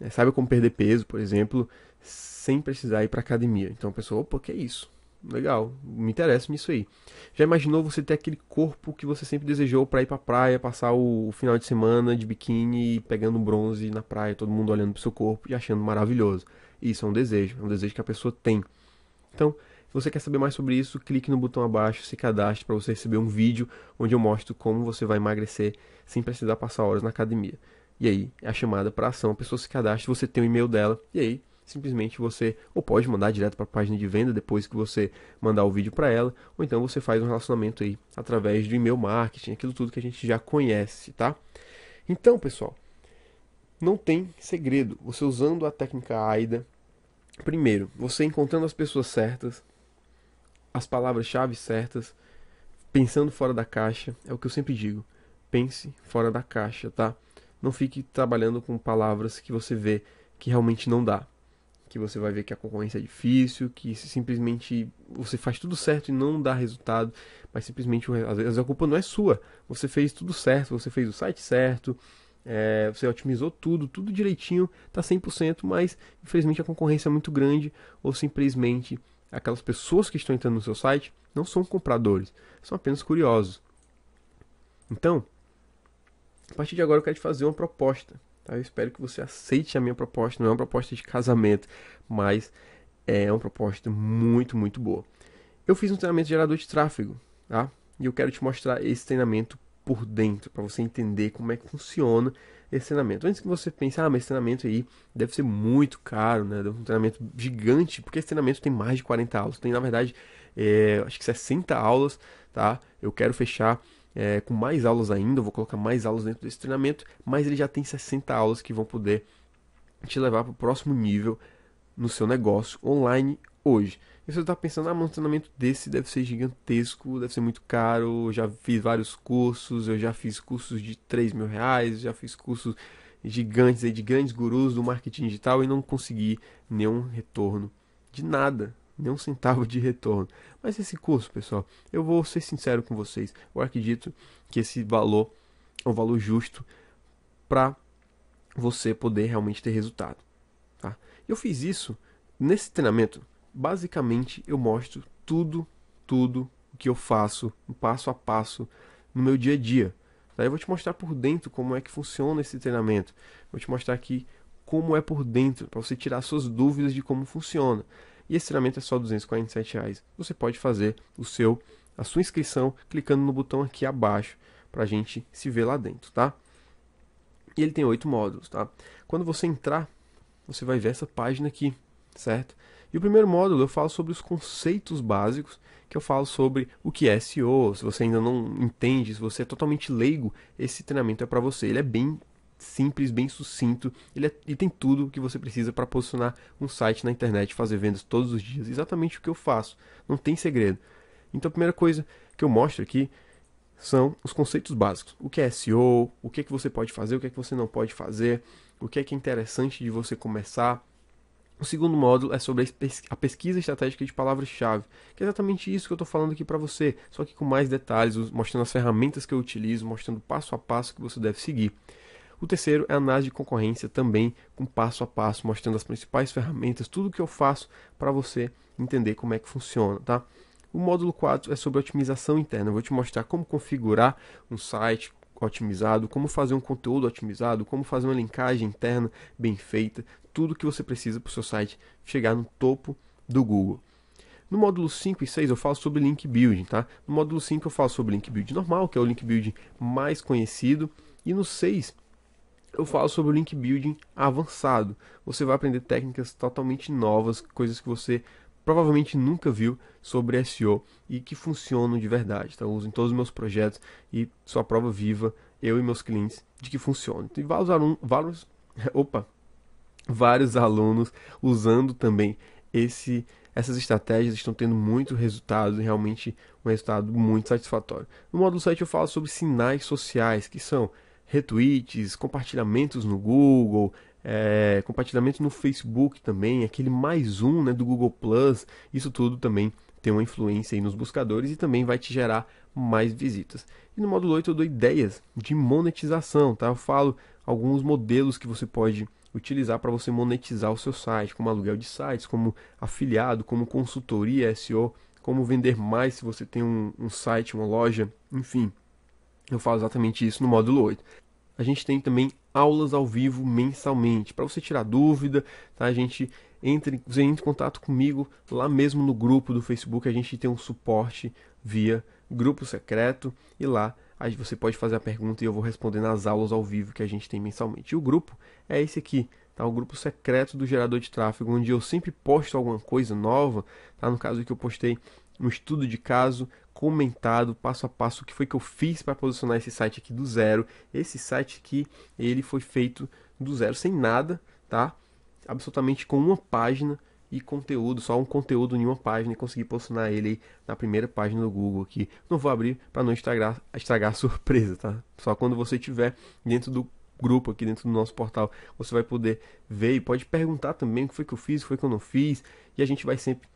né, saiba como perder peso, por exemplo, sem precisar ir para academia. Então a pessoa, opa, que é isso? Legal, me interessa nisso aí. Já imaginou você ter aquele corpo que você sempre desejou para ir para praia, passar o final de semana de biquíni, pegando bronze na praia, todo mundo olhando para seu corpo e achando maravilhoso? Isso é um desejo, é um desejo que a pessoa tem. Então, se você quer saber mais sobre isso, clique no botão abaixo, se cadastre para você receber um vídeo onde eu mostro como você vai emagrecer sem precisar passar horas na academia. E aí é a chamada para ação, a pessoa se cadastra, você tem o e-mail dela, e aí simplesmente você ou pode mandar direto para a página de venda depois que você mandar o vídeo para ela, ou então você faz um relacionamento aí através do e-mail marketing, aquilo tudo que a gente já conhece, tá? Então, pessoal, não tem segredo. Você usando a técnica AIDA, primeiro, você encontrando as pessoas certas, as palavras-chave certas, pensando fora da caixa, é o que eu sempre digo. Pense fora da caixa, tá? não fique trabalhando com palavras que você vê que realmente não dá. Que você vai ver que a concorrência é difícil, que simplesmente você faz tudo certo e não dá resultado, mas simplesmente às vezes a culpa não é sua. Você fez tudo certo, você fez o site certo, é, você otimizou tudo, tudo direitinho, tá 100%, mas infelizmente a concorrência é muito grande ou simplesmente aquelas pessoas que estão entrando no seu site não são compradores, são apenas curiosos. Então, a partir de agora eu quero te fazer uma proposta. Tá? Eu espero que você aceite a minha proposta. Não é uma proposta de casamento, mas é uma proposta muito, muito boa. Eu fiz um treinamento gerador de tráfego, tá? E eu quero te mostrar esse treinamento por dentro, para você entender como é que funciona esse treinamento. Antes que você pense, ah, mas esse treinamento aí deve ser muito caro, né? Deve um treinamento gigante, porque esse treinamento tem mais de 40 aulas. Tem, na verdade, é, acho que 60 aulas, tá? Eu quero fechar é, com mais aulas ainda, vou colocar mais aulas dentro desse treinamento, mas ele já tem 60 aulas que vão poder te levar para o próximo nível no seu negócio online hoje. E você está pensando, ah, um treinamento desse deve ser gigantesco, deve ser muito caro, já fiz vários cursos, eu já fiz cursos de 3 mil reais, já fiz cursos gigantes aí, de grandes gurus do marketing digital e não consegui nenhum retorno de nada nem um centavo de retorno. Mas esse curso, pessoal, eu vou ser sincero com vocês, eu acredito que esse valor é um valor justo para você poder realmente ter resultado. Tá? Eu fiz isso nesse treinamento. Basicamente, eu mostro tudo, tudo o que eu faço, passo a passo, no meu dia a dia. Tá? Eu vou te mostrar por dentro como é que funciona esse treinamento. Vou te mostrar aqui como é por dentro, para você tirar suas dúvidas de como funciona e esse treinamento é só R$ 247. Reais. Você pode fazer o seu a sua inscrição clicando no botão aqui abaixo para a gente se ver lá dentro, tá? E ele tem oito módulos, tá? Quando você entrar, você vai ver essa página aqui, certo? E o primeiro módulo eu falo sobre os conceitos básicos, que eu falo sobre o que é SEO, se você ainda não entende, se você é totalmente leigo, esse treinamento é para você. Ele é bem simples, bem sucinto. Ele, é, ele tem tudo o que você precisa para posicionar um site na internet, fazer vendas todos os dias. Exatamente o que eu faço. Não tem segredo. Então a primeira coisa que eu mostro aqui são os conceitos básicos. O que é SEO, o que é que você pode fazer, o que é que você não pode fazer, o que é que é interessante de você começar. O segundo módulo é sobre a pesquisa estratégica de palavras-chave, que é exatamente isso que eu estou falando aqui para você, só que com mais detalhes, mostrando as ferramentas que eu utilizo, mostrando passo a passo que você deve seguir. O terceiro é a análise de concorrência, também com passo a passo, mostrando as principais ferramentas, tudo que eu faço para você entender como é que funciona, tá? O módulo 4 é sobre otimização interna. Eu vou te mostrar como configurar um site otimizado, como fazer um conteúdo otimizado, como fazer uma linkagem interna bem feita, tudo que você precisa para o seu site chegar no topo do Google. No módulo 5 e 6 eu falo sobre link building, tá? No módulo 5 eu falo sobre link building normal, que é o link building mais conhecido, e no 6 eu falo sobre o link building avançado. Você vai aprender técnicas totalmente novas, coisas que você provavelmente nunca viu sobre SEO e que funcionam de verdade. Então, eu uso em todos os meus projetos e sou a prova viva, eu e meus clientes, de que funciona. Tem vários alunos, vários, opa, vários alunos usando também esse essas estratégias estão tendo muito e realmente um resultado muito satisfatório. No módulo 7 eu falo sobre sinais sociais, que são retweets, compartilhamentos no Google, é, compartilhamentos no Facebook também, aquele mais um né, do Google Plus, isso tudo também tem uma influência aí nos buscadores e também vai te gerar mais visitas. E no módulo 8 eu dou ideias de monetização, tá? Eu falo alguns modelos que você pode utilizar para você monetizar o seu site, como aluguel de sites, como afiliado, como consultoria SEO, como vender mais se você tem um, um site, uma loja, enfim. Eu falo exatamente isso no módulo 8 a gente tem também aulas ao vivo mensalmente. Para você tirar dúvida, tá? A gente entre, você entra em contato comigo lá mesmo no grupo do Facebook, a gente tem um suporte via grupo secreto e lá aí você pode fazer a pergunta e eu vou responder nas aulas ao vivo que a gente tem mensalmente. E o grupo é esse aqui, tá? O grupo secreto do gerador de tráfego, onde eu sempre posto alguma coisa nova, tá? No caso que eu postei um estudo de caso comentado passo a passo o que foi que eu fiz para posicionar esse site aqui do zero. Esse site aqui, ele foi feito do zero, sem nada, tá? Absolutamente com uma página e conteúdo, só um conteúdo em uma página e consegui posicionar ele na primeira página do Google aqui. Não vou abrir para não estragar, estragar a surpresa, tá? Só quando você tiver dentro do grupo aqui dentro do nosso portal, você vai poder ver e pode perguntar também o que foi que eu fiz, o que foi que eu não fiz, e a gente vai sempre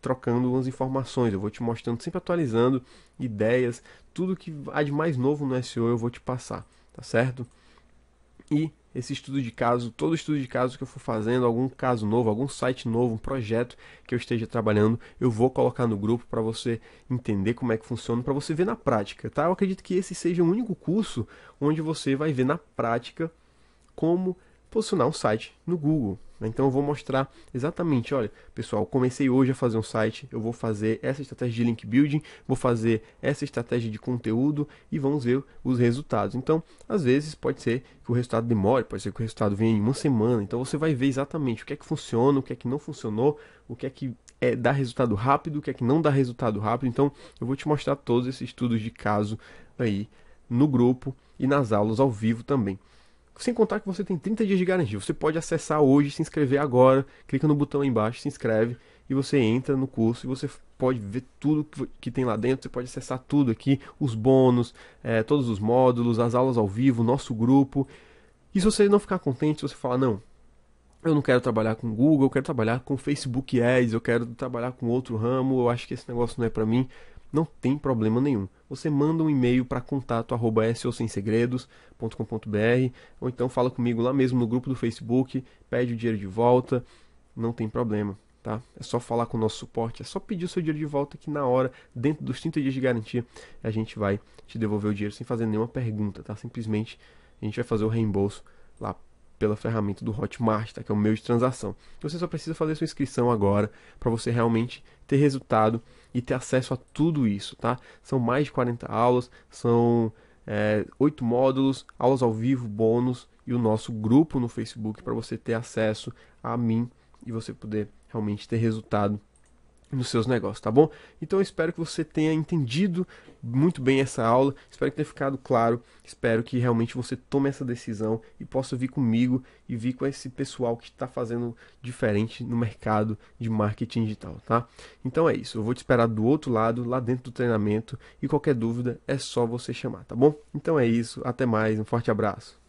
trocando umas informações, eu vou te mostrando, sempre atualizando ideias, tudo que há de mais novo no SEO eu vou te passar, tá certo? E esse estudo de caso, todo estudo de caso que eu for fazendo, algum caso novo, algum site novo, um projeto que eu esteja trabalhando, eu vou colocar no grupo para você entender como é que funciona, para você ver na prática, tá? Eu acredito que esse seja o único curso onde você vai ver na prática como posicionar um site no Google. Né? Então eu vou mostrar exatamente, olha, pessoal, comecei hoje a fazer um site, eu vou fazer essa estratégia de link building, vou fazer essa estratégia de conteúdo e vamos ver os resultados. Então, às vezes pode ser que o resultado demore, pode ser que o resultado venha em uma semana. Então você vai ver exatamente o que é que funciona, o que é que não funcionou, o que é que é, dá resultado rápido, o que é que não dá resultado rápido. Então, eu vou te mostrar todos esses estudos de caso aí no grupo e nas aulas ao vivo também. Sem contar que você tem 30 dias de garantia. Você pode acessar hoje, se inscrever agora, clica no botão aí embaixo, se inscreve e você entra no curso e você pode ver tudo que tem lá dentro, você pode acessar tudo aqui, os bônus, é, todos os módulos, as aulas ao vivo, nosso grupo. E se você não ficar contente, se você falar, não, eu não quero trabalhar com Google, eu quero trabalhar com Facebook Ads, eu quero trabalhar com outro ramo, eu acho que esse negócio não é para mim, não tem problema nenhum. Você manda um e-mail para contato@sosemsegredos.com.br ou então fala comigo lá mesmo no grupo do Facebook, pede o dinheiro de volta, não tem problema, tá? É só falar com o nosso suporte, é só pedir o seu dinheiro de volta que na hora, dentro dos 30 dias de garantia, a gente vai te devolver o dinheiro sem fazer nenhuma pergunta, tá? Simplesmente a gente vai fazer o reembolso lá pela ferramenta do Hotmart, tá? que é o meu de transação. Você só precisa fazer sua inscrição agora para você realmente ter resultado e ter acesso a tudo isso, tá? São mais de 40 aulas, são é, 8 módulos, aulas ao vivo, bônus e o nosso grupo no Facebook para você ter acesso a mim e você poder realmente ter resultado nos seus negócios, tá bom? Então eu espero que você tenha entendido muito bem essa aula, espero que tenha ficado claro, espero que realmente você tome essa decisão e possa vir comigo e vir com esse pessoal que está fazendo diferente no mercado de marketing digital, tá? Então é isso, eu vou te esperar do outro lado, lá dentro do treinamento e qualquer dúvida é só você chamar, tá bom? Então é isso, até mais, um forte abraço.